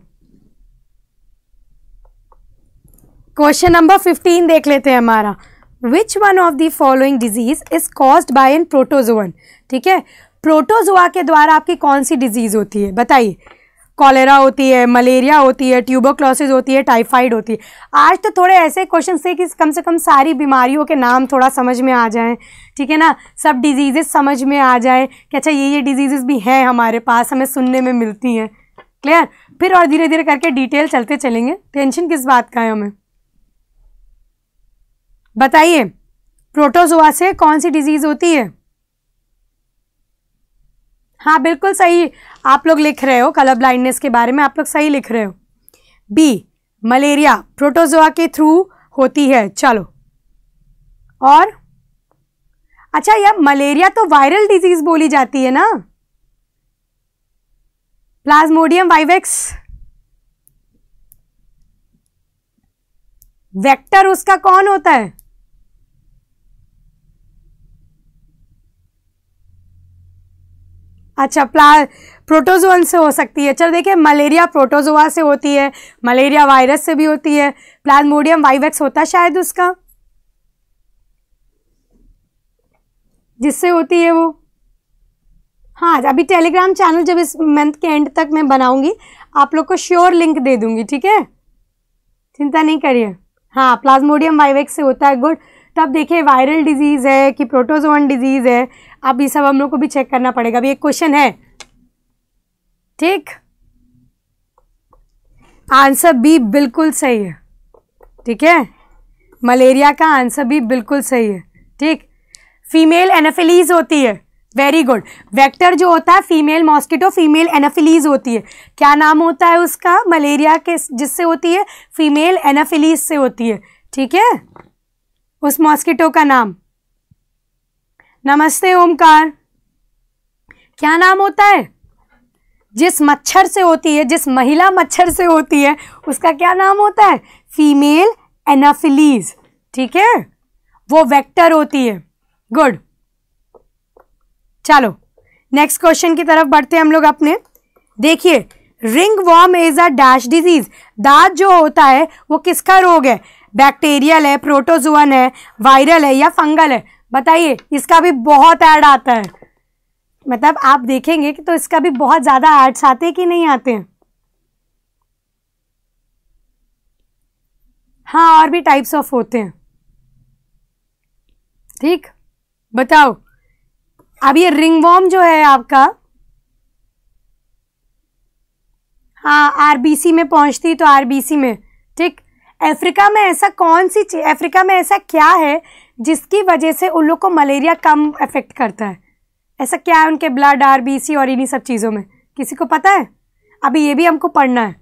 क्वेश्चन नंबर फिफ्टीन देख लेते हैं हमारा which one of the following disease is caused by an protozoan ठीक है प्रोटोजोआ के द्वारा आपकी कौन सी डिजीज होती है बताइए कॉलेरा होती है मलेरिया होती है ट्यूबोक्लोसिस होती है टाइफाइड होती है आज तो थोड़े ऐसे क्वेश्चन थे कि कम से कम सारी बीमारियों के नाम थोड़ा समझ में आ जाएं ठीक है ना सब डिजीज़ेस समझ में आ जाएं कि अच्छा ये ये डिजीज़ेस भी हैं हमारे पास हमें सुनने में मिलती हैं क्लियर फिर और धीरे धीरे करके डिटेल चलते चलेंगे टेंशन किस बात का है हमें बताइए प्रोटोजोआ से कौन सी डिजीज़ होती है हाँ बिल्कुल सही आप लोग लिख रहे हो कलर ब्लाइंडनेस के बारे में आप लोग सही लिख रहे हो बी मलेरिया प्रोटोजोआ के थ्रू होती है चलो और अच्छा यार मलेरिया तो वायरल डिजीज बोली जाती है ना प्लाज्मोडियम वाइवेक्स वेक्टर उसका कौन होता है अच्छा प्ला प्रोटोजोन से हो सकती है चल देखिए मलेरिया प्रोटोजोआ से होती है मलेरिया वायरस से भी होती है प्लाज्मोडियम वाइवेक्स होता है शायद उसका जिससे होती है वो हाँ अभी टेलीग्राम चैनल जब इस मंथ के एंड तक मैं बनाऊंगी आप लोग को श्योर लिंक दे दूंगी ठीक है चिंता नहीं करिए हाँ प्लाज्मोडियम वाइवेक्स से होता है गुड तब तो देखिए वायरल डिजीज़ है कि प्रोटोजोन डिजीज़ है अब ये सब हम लोग को भी चेक करना पड़ेगा अभी एक क्वेश्चन है ठीक आंसर बी बिल्कुल सही है ठीक है मलेरिया का आंसर भी बिल्कुल सही है ठीक फीमेल एनाफिलीज होती है वेरी गुड वेक्टर जो होता है फीमेल मॉस्किटो फीमेल एनाफिलीज होती है क्या नाम होता है उसका मलेरिया के जिससे होती है फीमेल एनाफिलीज से होती है ठीक है उस मॉस्किटो का नाम नमस्ते ओमकार क्या नाम होता है जिस मच्छर से होती है जिस महिला मच्छर से होती है उसका क्या नाम होता है फीमेल एनाफिलीज ठीक है वो वेक्टर होती है गुड चलो नेक्स्ट क्वेश्चन की तरफ बढ़ते हैं हम लोग अपने देखिए ring worm is a dash disease दांत जो होता है वो किसका रोग है बैक्टीरियल है प्रोटोजुअन है वायरल है या फंगल है बताइए इसका भी बहुत ऐड आता है मतलब आप देखेंगे कि तो इसका भी बहुत ज़्यादा एड्स आते हैं कि नहीं आते हैं हाँ और भी टाइप्स ऑफ होते हैं ठीक बताओ अब ये रिंगवॉर्म जो है आपका हाँ आरबीसी में पहुंचती तो आरबीसी में ठीक अफ्रीका में ऐसा कौन सी अफ्रीका में ऐसा क्या है जिसकी वजह से उन लोग को मलेरिया कम अफेक्ट करता है ऐसा क्या है उनके ब्लड आर बी सी और इन्हीं सब चीज़ों में किसी को पता है अभी ये भी हमको पढ़ना है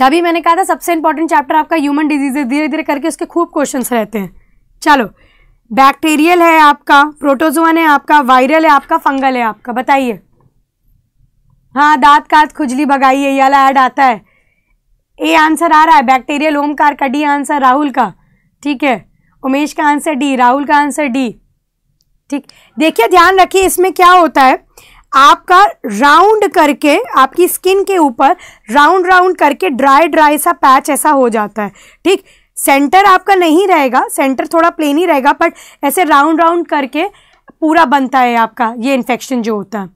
तभी मैंने कहा था सबसे इंपॉर्टेंट चैप्टर आपका ह्यूमन डिजीजेज धीरे धीरे करके उसके खूब क्वेश्चन रहते हैं चलो बैक्टीरियल है आपका प्रोटोजोन है आपका वायरल है आपका फंगल है आपका बताइए हाँ दांत कात खुजली भगाइए याला ऐड आता है ए आंसर आ रहा है बैक्टीरियल ओमकार का डी आंसर राहुल का ठीक है उमेश का आंसर डी राहुल का आंसर डी ठीक देखिए ध्यान रखिए इसमें क्या होता है आपका राउंड करके आपकी स्किन के ऊपर राउंड राउंड करके ड्राई ड्राई सा पैच ऐसा हो जाता है ठीक सेंटर आपका नहीं रहेगा सेंटर थोड़ा प्लेन ही रहेगा बट ऐसे राउंड राउंड करके पूरा बनता है आपका ये इन्फेक्शन जो होता है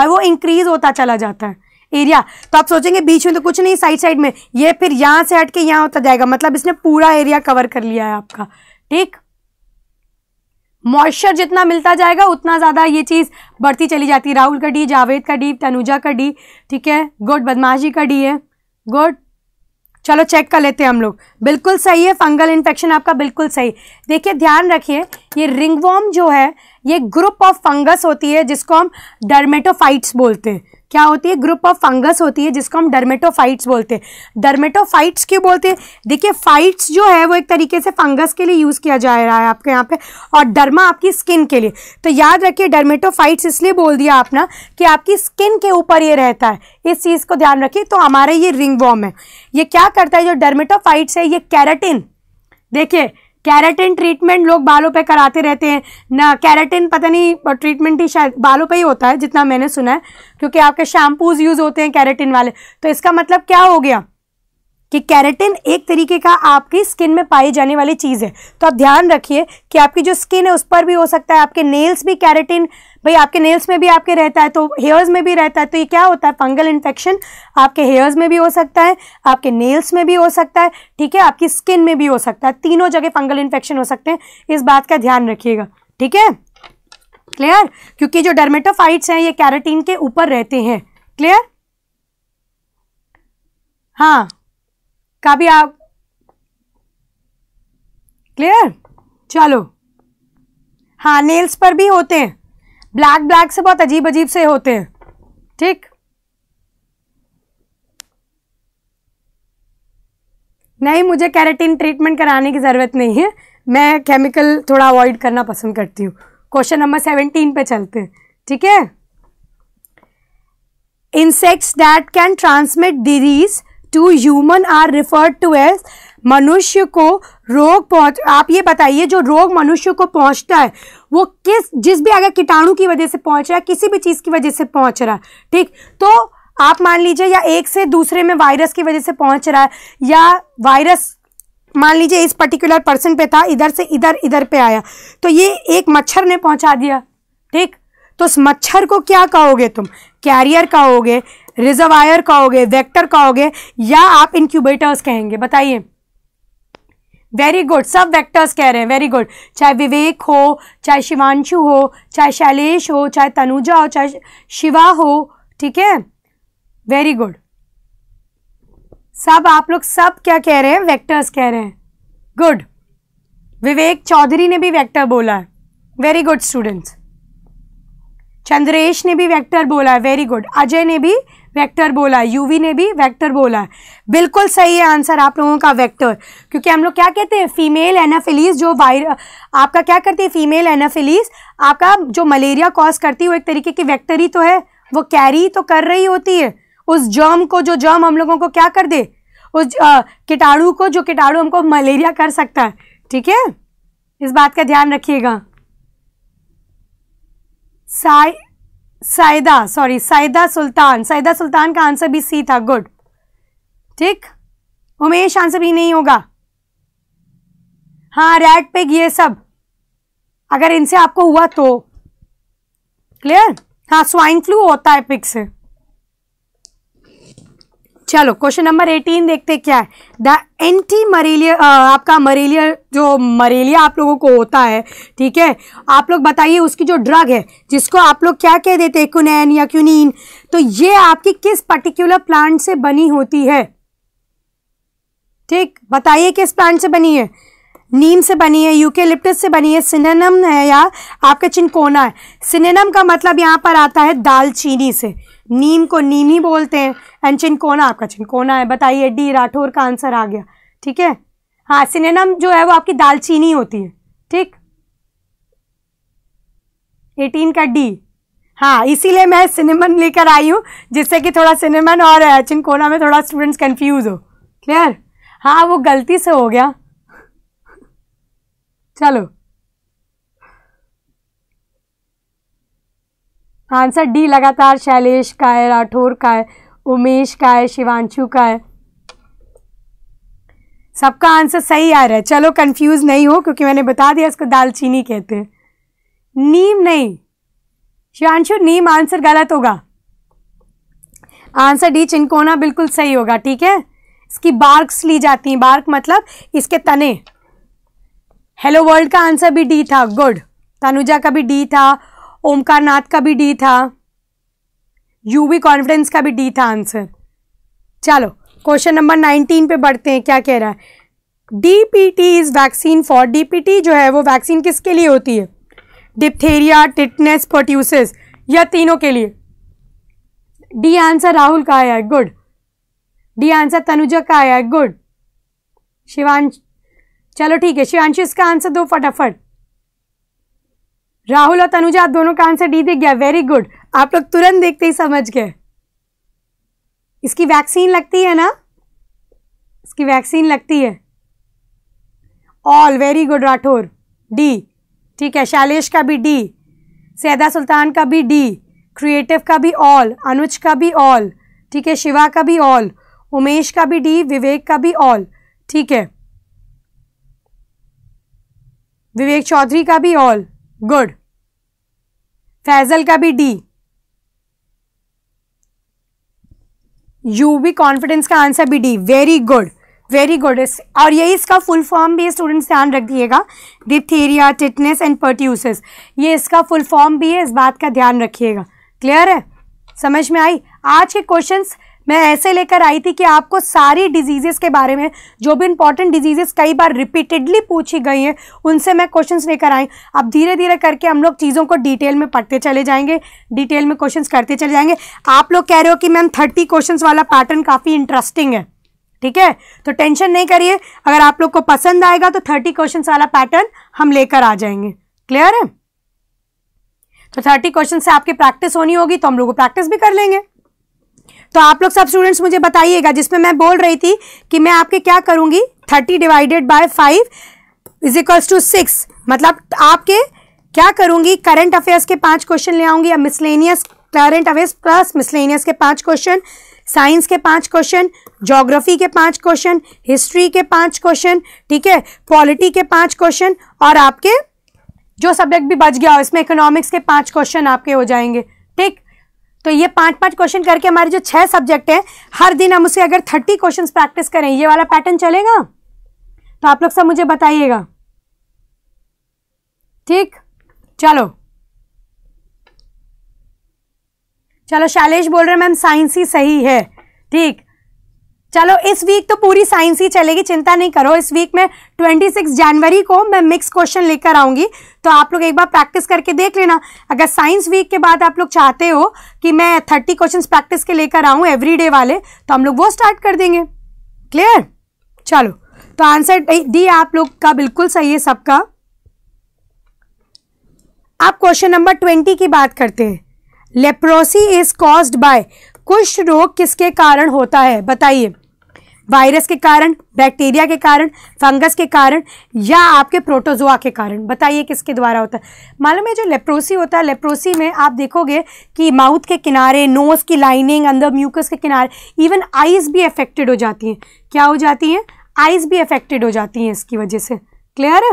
और वो इंक्रीज होता चला जाता है एरिया तो आप सोचेंगे बीच में तो कुछ नहीं साइड साइड में ये फिर यहां से हटके यहां यहाँ होता जाएगा मतलब इसने पूरा एरिया कवर कर लिया है आपका ठीक मॉइस्चर जितना मिलता जाएगा उतना ज़्यादा ये चीज़ बढ़ती चली जाती है राहुल का डी जावेद का डी तनुजा का डी ठीक है गुड बदमाशी का डी है गुड चलो चेक कर लेते हैं हम लोग बिल्कुल सही है फंगल इन्फेक्शन आपका बिल्कुल सही देखिए ध्यान रखिए ये रिंगवॉम जो है ये ग्रुप ऑफ फंगस होती है जिसको हम डर्मेटोफाइट्स बोलते हैं क्या होती है ग्रुप ऑफ फंगस होती है जिसको हम डर्मेटोफाइट्स बोलते हैं डर्मेटोफाइट्स क्यों बोलते हैं देखिए फाइट्स जो है वो एक तरीके से फंगस के लिए यूज़ किया जा रहा है आपके यहाँ पे और डर्मा आपकी स्किन के लिए तो याद रखिए डर्मेटोफाइट्स इसलिए बोल दिया आपना कि आपकी स्किन के ऊपर ये रहता है इस चीज़ को ध्यान रखिए तो हमारा ये रिंग है ये क्या करता है जो डर्मेटोफाइट्स है ये कैरेटिन देखिए कैरेटिन ट्रीटमेंट लोग बालों पे कराते रहते हैं ना कैरेटिन पता नहीं ट्रीटमेंट ही शायद बालों पे ही होता है जितना मैंने सुना है क्योंकि आपके शैम्पूज यूज़ होते हैं कैरेटिन वाले तो इसका मतलब क्या हो गया कि कैरेटिन एक तरीके का आपकी स्किन में पाई जाने वाली चीज़ है तो आप ध्यान रखिए कि आपकी जो स्किन है उस पर भी हो सकता है आपके नेल्स भी कैरेटिन भाई आपके नेल्स में भी आपके रहता है तो हेयर्स में भी रहता है तो ये क्या होता है फंगल इन्फेक्शन आपके हेयर्स में भी हो सकता है आपके नेल्स में भी हो सकता है ठीक है आपकी स्किन में भी हो सकता है तीनों जगह फंगल इन्फेक्शन हो सकते हैं इस बात का ध्यान रखिएगा ठीक है क्लियर क्योंकि जो डर्मेटोफाइट्स हैं ये कैरेटीन के ऊपर रहते हैं क्लियर हाँ का भी आप क्लियर चलो हाँ नेल्स पर भी होते हैं ब्लैक ब्लैक से बहुत अजीब अजीब से होते हैं ठीक नहीं मुझे कैरेटिन ट्रीटमेंट कराने की ज़रूरत नहीं है मैं केमिकल थोड़ा अवॉइड करना पसंद करती हूँ क्वेश्चन नंबर सेवेंटीन पे चलते हैं ठीक है insects that can transmit disease to human are referred to as मनुष्य को रोग पहुंच आप ये बताइए जो रोग मनुष्य को पहुंचता है वो किस जिस भी अगर कीटाणु की वजह से पहुंच रहा है किसी भी चीज़ की वजह से पहुंच रहा है ठीक तो आप मान लीजिए या एक से दूसरे में वायरस की वजह से पहुंच रहा है या वायरस मान लीजिए इस पर्टिकुलर पर्सन पे था इधर से इधर इधर पे आया तो ये एक मच्छर ने पहुंचा दिया ठीक तो उस मच्छर को क्या कहोगे तुम कैरियर कहोगे रिजर्वायर कहोगे वेक्टर कहोगे या आप इंक्यूबेटर्स कहेंगे बताइए वेरी गुड सब वेक्टर्स कह रहे हैं वेरी गुड चाहे विवेक हो चाहे शिवांशु हो चाहे शैलेश हो चाहे तनुजा हो चाहे शिवा हो ठीक है वेरी गुड सब आप लोग सब क्या कह रहे हैं वेक्टर्स कह रहे हैं गुड विवेक चौधरी ने भी वेक्टर बोला है वेरी गुड स्टूडेंट्स चंद्रेश ने भी वेक्टर बोला है वेरी गुड अजय ने भी वेक्टर बोला यूवी ने भी वेक्टर बोला बिल्कुल सही है आंसर आप लोगों का वेक्टर क्योंकि हम लोग क्या कहते हैं फीमेल एनाफिलीज जो वायर आपका क्या करती है फीमेल एनाफिलीज आपका जो मलेरिया कॉज करती है वो एक तरीके की वेक्टर ही तो है वो कैरी तो कर रही होती है उस जर्म को जो जर्म हम लोगों को क्या कर दे उस कीटाणु को जो कीटाणु हमको मलेरिया कर सकता है ठीक है इस बात का ध्यान रखिएगा साई साइदा सॉरी साइदा सुल्तान साइदा सुल्तान का आंसर भी सी था गुड ठीक उमेश आंसर भी नहीं होगा हाँ रेड पिग ये सब अगर इनसे आपको हुआ तो क्लियर हाँ स्वाइन फ्लू होता है पिग से चलो क्वेश्चन नंबर एटीन देखते क्या है द एंटी मरेलिया आपका मरेलिया जो मरेलिया आप लोगों को होता है ठीक है आप लोग बताइए उसकी जो ड्रग है जिसको आप लोग क्या कह देते हैं कुनैन या क्यूनिन तो ये आपकी किस पर्टिकुलर प्लांट से बनी होती है ठीक बताइए किस प्लांट से बनी है नीम से बनी है यूकेलिप्टस से बनी है सिनेनम है या आपका चिनकोना है सिनेनम का मतलब यहाँ पर आता है दालचीनी से नीम को नीम ही बोलते हैं एंड चिनकोना आपका चिनकोना है बताइए डी राठौर का आंसर आ गया ठीक है हाँ सिनेनम जो है वो आपकी दालचीनी होती है ठीक एटीन का डी हाँ इसीलिए मैं सिनेमन लेकर आई हूँ जिससे कि थोड़ा सिनेमन और चिनकोना में थोड़ा स्टूडेंट्स कंफ्यूज हो क्लियर हाँ वो गलती से हो गया चलो आंसर डी लगातार शैलेश का है राठौर का है उमेश का है शिवांशु का है सबका आंसर सही आ रहा है चलो कंफ्यूज नहीं हो क्योंकि मैंने बता दिया इसको दालचीनी कहते हैं नीम नहीं शिवांशु नीम आंसर गलत होगा आंसर डी चिनकोना बिल्कुल सही होगा ठीक है इसकी बार्क्स ली जाती हैं बार्क मतलब इसके तने हेलो वर्ल्ड का आंसर भी डी था गुड तनुजा का भी डी था ओमकार नाथ का भी डी था यूवी कॉन्फिडेंस का भी डी था आंसर चलो क्वेश्चन नंबर नाइनटीन पे बढ़ते हैं क्या कह रहा है DPT is vaccine for DPT जो है वो वैक्सीन किसके लिए होती है डिप्थेरिया टिटनेस प्रोट्यूसिस या तीनों के लिए डी आंसर राहुल का आया है गुड डी आंसर तनुजा का आया है गुड शिवांश चलो ठीक है शिवांश इसका आंसर दो फटाफट राहुल और तनुजा आप दोनों का आंसर डी दिख गया वेरी गुड आप लोग तुरंत देखते ही समझ गए इसकी वैक्सीन लगती है ना इसकी वैक्सीन लगती है all very good Rathore D ठीक है शैलेश का भी डी सैदा सुल्तान का भी डी क्रिएटिव का भी ऑल अनुज का भी ऑल ठीक है शिवा का भी ऑल उमेश का भी डी विवेक का भी ऑल ठीक है विवेक चौधरी का भी ऑल गुड फैजल का भी डी यू भी कॉन्फिडेंस का आंसर भी D very good very good और यही इसका फुल फॉर्म भी स्टूडेंट्स ध्यान दिएगा डिप्थीरिया टिटनेस एंड पर्ट्यूसिस ये इसका फुल फॉर्म भी है इस बात का ध्यान रखिएगा क्लियर है समझ में आई आज के क्वेश्चंस मैं ऐसे लेकर आई थी कि आपको सारी डिजीज़ेस के बारे में जो भी इंपॉर्टेंट डिजीज़ेस कई बार रिपीटेडली पूछी गई हैं उनसे मैं क्वेश्चंस लेकर आई अब धीरे धीरे करके हम लोग चीज़ों को डिटेल में पढ़ते चले जाएंगे डिटेल में क्वेश्चंस करते चले जाएंगे आप लोग कह रहे हो कि मैम थर्टी क्वेश्चन वाला पैटर्न काफ़ी इंटरेस्टिंग है ठीक है तो टेंशन नहीं करिए अगर आप लोग को पसंद आएगा तो थर्टी क्वेश्चन वाला पैटर्न हम लेकर आ जाएंगे क्लियर है तो थर्टी क्वेश्चन से आपकी प्रैक्टिस होनी होगी तो हम लोग प्रैक्टिस भी कर लेंगे तो आप लोग सब स्टूडेंट्स मुझे बताइएगा जिसमें मैं बोल रही थी कि मैं आपके क्या करूँगी thirty divided by five is equals to six मतलब आपके क्या करूँगी करंट अफेयर्स के पाँच क्वेश्चन ले आऊँगी या miscellaneous current affairs plus miscellaneous के पाँच क्वेश्चन साइंस के पाँच क्वेश्चन ज्योग्राफी के पाँच क्वेश्चन हिस्ट्री के पाँच क्वेश्चन ठीक है पॉलिटी के पाँच क्वेश्चन और आपके जो सब्जेक्ट भी बच गया हो इसमें इकोनॉमिक्स के पाँच क्वेश्चन आपके हो जाएंगे ठीक तो ये पांच पांच क्वेश्चन करके हमारे जो छह सब्जेक्ट हैं हर दिन हम उसे अगर थर्टी क्वेश्चन प्रैक्टिस करें ये वाला पैटर्न चलेगा तो आप लोग सब मुझे बताइएगा ठीक चलो चलो शैलेश बोल रहे मैम साइंस ही सही है ठीक चलो इस वीक तो पूरी साइंस ही चलेगी चिंता नहीं करो इस वीक में 26 जनवरी को मैं मिक्स क्वेश्चन लेकर आऊंगी तो आप लोग एक बार प्रैक्टिस करके देख लेना अगर साइंस वीक के बाद आप लोग चाहते हो कि मैं 30 क्वेश्चंस प्रैक्टिस के लेकर एवरी डे वाले तो हम लोग वो स्टार्ट कर देंगे क्लियर चलो तो आंसर डी आप लोग का बिल्कुल सही है सबका आप क्वेश्चन नंबर ट्वेंटी की बात करते हैं लेप्रोसी इज कॉज्ड बाय कुष्ठ रोग किसके कारण होता है बताइए वायरस के कारण बैक्टीरिया के कारण फंगस के कारण या आपके प्रोटोजोआ के कारण बताइए किसके द्वारा होता है मालूम है जो लेप्रोसी होता है लेप्रोसी में आप देखोगे कि माउथ के किनारे नोज़ की लाइनिंग अंदर म्यूकस के किनारे इवन आइज़ भी अफेक्टेड हो जाती हैं क्या हो जाती हैं आइज़ भी अफेक्टेड हो जाती हैं इसकी वजह से क्लियर है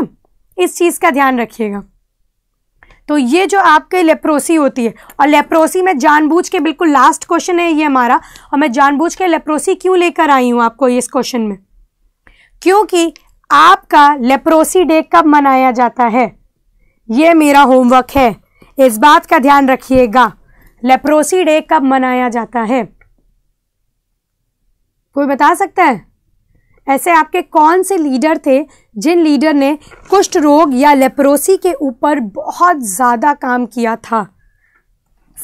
इस चीज़ का ध्यान रखिएगा तो ये जो आपके लेप्रोसी होती है और लेप्रोसी में जानबूझ के बिल्कुल लास्ट क्वेश्चन है ये हमारा और मैं जानबूझ के लेप्रोसी क्यों लेकर आई हूँ आपको इस क्वेश्चन में क्योंकि आपका लेप्रोसी डे कब मनाया जाता है ये मेरा होमवर्क है इस बात का ध्यान रखिएगा लेप्रोसी डे कब मनाया जाता है कोई बता सकता है ऐसे आपके कौन से लीडर थे जिन लीडर ने कुष्ठ रोग या लेप्रोसी के ऊपर बहुत ज़्यादा काम किया था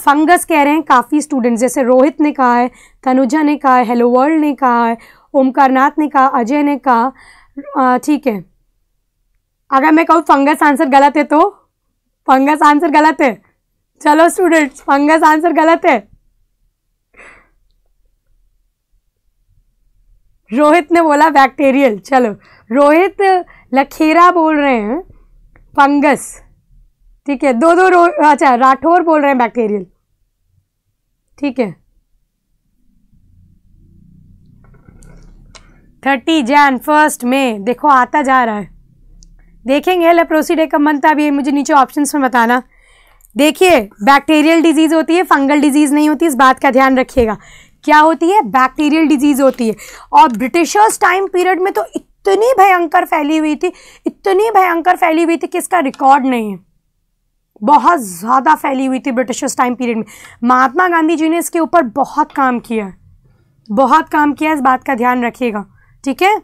फंगस कह रहे हैं काफ़ी स्टूडेंट्स जैसे रोहित ने कहा है तनुजा ने कहा है हेलो वर्ल्ड ने कहा है ओमकारनाथ ने कहा अजय ने कहा ठीक है अगर मैं कहूँ फंगस आंसर गलत है तो फंगस आंसर गलत है चलो स्टूडेंट्स फंगस आंसर गलत है रोहित ने बोला बैक्टीरियल चलो रोहित लखेरा बोल रहे हैं फंगस ठीक है दो दो रो अच्छा राठौर बोल रहे हैं बैक्टीरियल ठीक है थर्टी जैन फर्स्ट में देखो आता जा रहा है देखेंगे लेप्रोसीडे कब बनता अभी मुझे नीचे ऑप्शंस में बताना देखिए बैक्टीरियल डिजीज़ होती है फंगल डिजीज़ नहीं होती इस बात का ध्यान रखिएगा क्या होती है बैक्टीरियल डिजीज होती है और ब्रिटिशर्स टाइम पीरियड में तो इतनी भयंकर फैली हुई थी इतनी भयंकर फैली हुई थी कि इसका रिकॉर्ड नहीं है बहुत ज़्यादा फैली हुई थी ब्रिटिशर्स टाइम पीरियड में महात्मा गांधी जी ने इसके ऊपर बहुत काम किया है बहुत काम किया इस बात का ध्यान रखिएगा ठीक है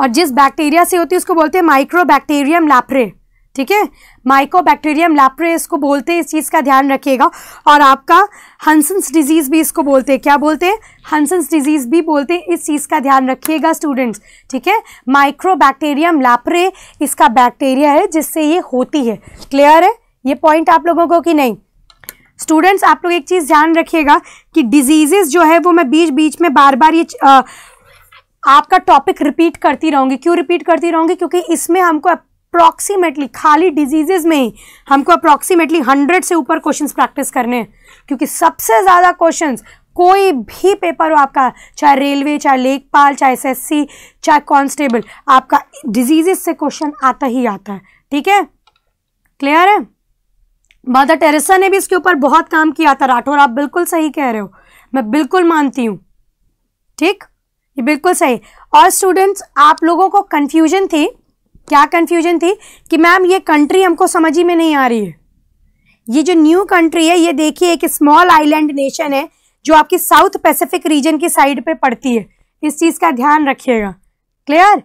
और जिस बैक्टीरिया से होती है उसको बोलते हैं माइक्रो बैक्टीरियम लैपरे ठीक है माइकोबैक्टीरियम लैप्रे इसको बोलते हैं इस चीज़ का ध्यान रखिएगा और आपका हंसन्स डिजीज़ भी इसको बोलते हैं क्या बोलते हैं हंसन्स डिजीज़ भी बोलते हैं इस चीज़ का ध्यान रखिएगा स्टूडेंट्स ठीक है माइक्रोबैक्टीरियम लैप्रे इसका बैक्टीरिया है जिससे ये होती है क्लियर है ये पॉइंट आप लोगों को कि नहीं स्टूडेंट्स आप लोग एक चीज़ ध्यान रखिएगा कि डिजीज़ेस जो है वो मैं बीच बीच में बार बार ये आ, आपका टॉपिक रिपीट करती रहूँगी क्यों रिपीट करती रहूँगी क्योंकि इसमें हमको अप्रॉक्सीमेटली खाली डिजीजेज में ही हमको अप्रॉक्सीमेटली हंड्रेड से ऊपर क्वेश्चंस प्रैक्टिस करने हैं क्योंकि सबसे ज़्यादा क्वेश्चंस कोई भी पेपर हो आपका चाहे रेलवे चाहे लेखपाल चाहे एसएससी चाहे कांस्टेबल आपका डिजीजेस से क्वेश्चन आता ही आता है ठीक है क्लियर है मदर टेरेसा ने भी इसके ऊपर बहुत काम किया था राठौर आप बिल्कुल सही कह रहे हो मैं बिल्कुल मानती हूँ ठीक ये बिल्कुल सही और स्टूडेंट्स आप लोगों को कन्फ्यूजन थी क्या कन्फ्यूजन थी कि मैम ये कंट्री हमको समझ ही में नहीं आ रही है ये जो न्यू कंट्री है ये देखिए एक स्मॉल आइलैंड नेशन है जो आपकी साउथ पैसिफिक रीजन की साइड पे पड़ती है इस चीज़ का ध्यान रखिएगा क्लियर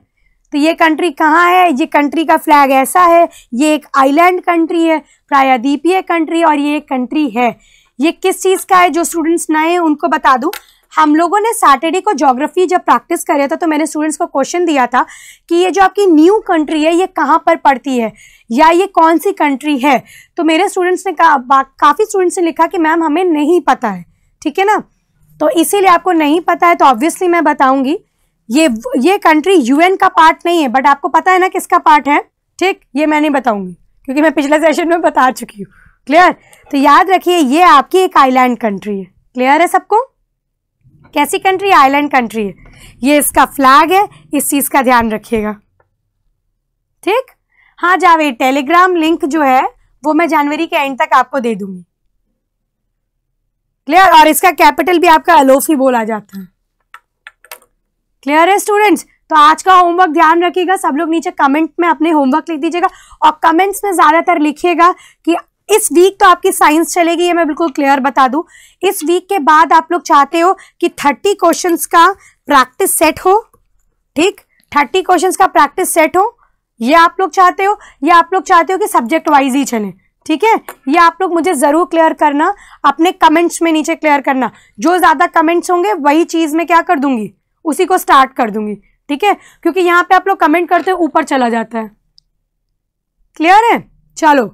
तो ये कंट्री कहाँ है ये कंट्री का फ्लैग ऐसा है ये एक आइलैंड कंट्री है प्रायद्वीपीय कंट्री और ये एक कंट्री है ये किस चीज़ का है जो स्टूडेंट्स नए हैं उनको बता दूँ हम लोगों ने सैटरडे को जोग्राफी जब प्रैक्टिस करे था तो मैंने स्टूडेंट्स को क्वेश्चन दिया था कि ये जो आपकी न्यू कंट्री है ये कहाँ पर पड़ती है या ये कौन सी कंट्री है तो मेरे स्टूडेंट्स ने का, काफ़ी स्टूडेंट्स ने लिखा कि मैम हमें नहीं पता है ठीक है ना तो इसीलिए आपको नहीं पता है तो ऑब्वियसली मैं बताऊंगी ये ये कंट्री यूएन का पार्ट नहीं है बट आपको पता है ना किसका पार्ट है ठीक ये मैं नहीं बताऊंगी क्योंकि मैं पिछले सेशन में बता चुकी हूँ क्लियर तो याद रखिए ये आपकी एक आईलैंड कंट्री है क्लियर है सबको कैसी कंट्री आइलैंड कंट्री है ये इसका फ्लैग है इस चीज़ का ध्यान रखिएगा ठीक हाँ जावेद टेलीग्राम लिंक जो है वो मैं जनवरी के एंड तक आपको दे दूंगी क्लियर और इसका कैपिटल भी आपका अलोफी बोला जाता है क्लियर है स्टूडेंट्स तो आज का होमवर्क ध्यान रखिएगा सब लोग नीचे कमेंट में अपने होमवर्क लिख दीजिएगा और कमेंट्स में ज़्यादातर लिखिएगा कि इस वीक तो आपकी साइंस चलेगी ये मैं बिल्कुल क्लियर बता दूं इस वीक के बाद आप लोग चाहते हो कि थर्टी क्वेश्चंस का प्रैक्टिस सेट हो ठीक थर्टी क्वेश्चंस का प्रैक्टिस सेट हो ये आप लोग चाहते हो या आप लोग चाहते हो कि सब्जेक्ट वाइज ही चले ठीक है ये आप लोग मुझे ज़रूर क्लियर करना अपने कमेंट्स में नीचे क्लियर करना जो ज़्यादा कमेंट्स होंगे वही चीज़ में क्या कर दूंगी उसी को स्टार्ट कर दूंगी ठीक है क्योंकि यहाँ पे आप लोग कमेंट करते हो ऊपर चला जाता है क्लियर है चलो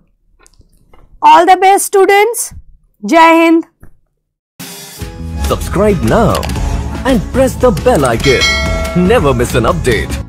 All the best students. Jai Hind. Subscribe now and press the bell icon. Never miss an update.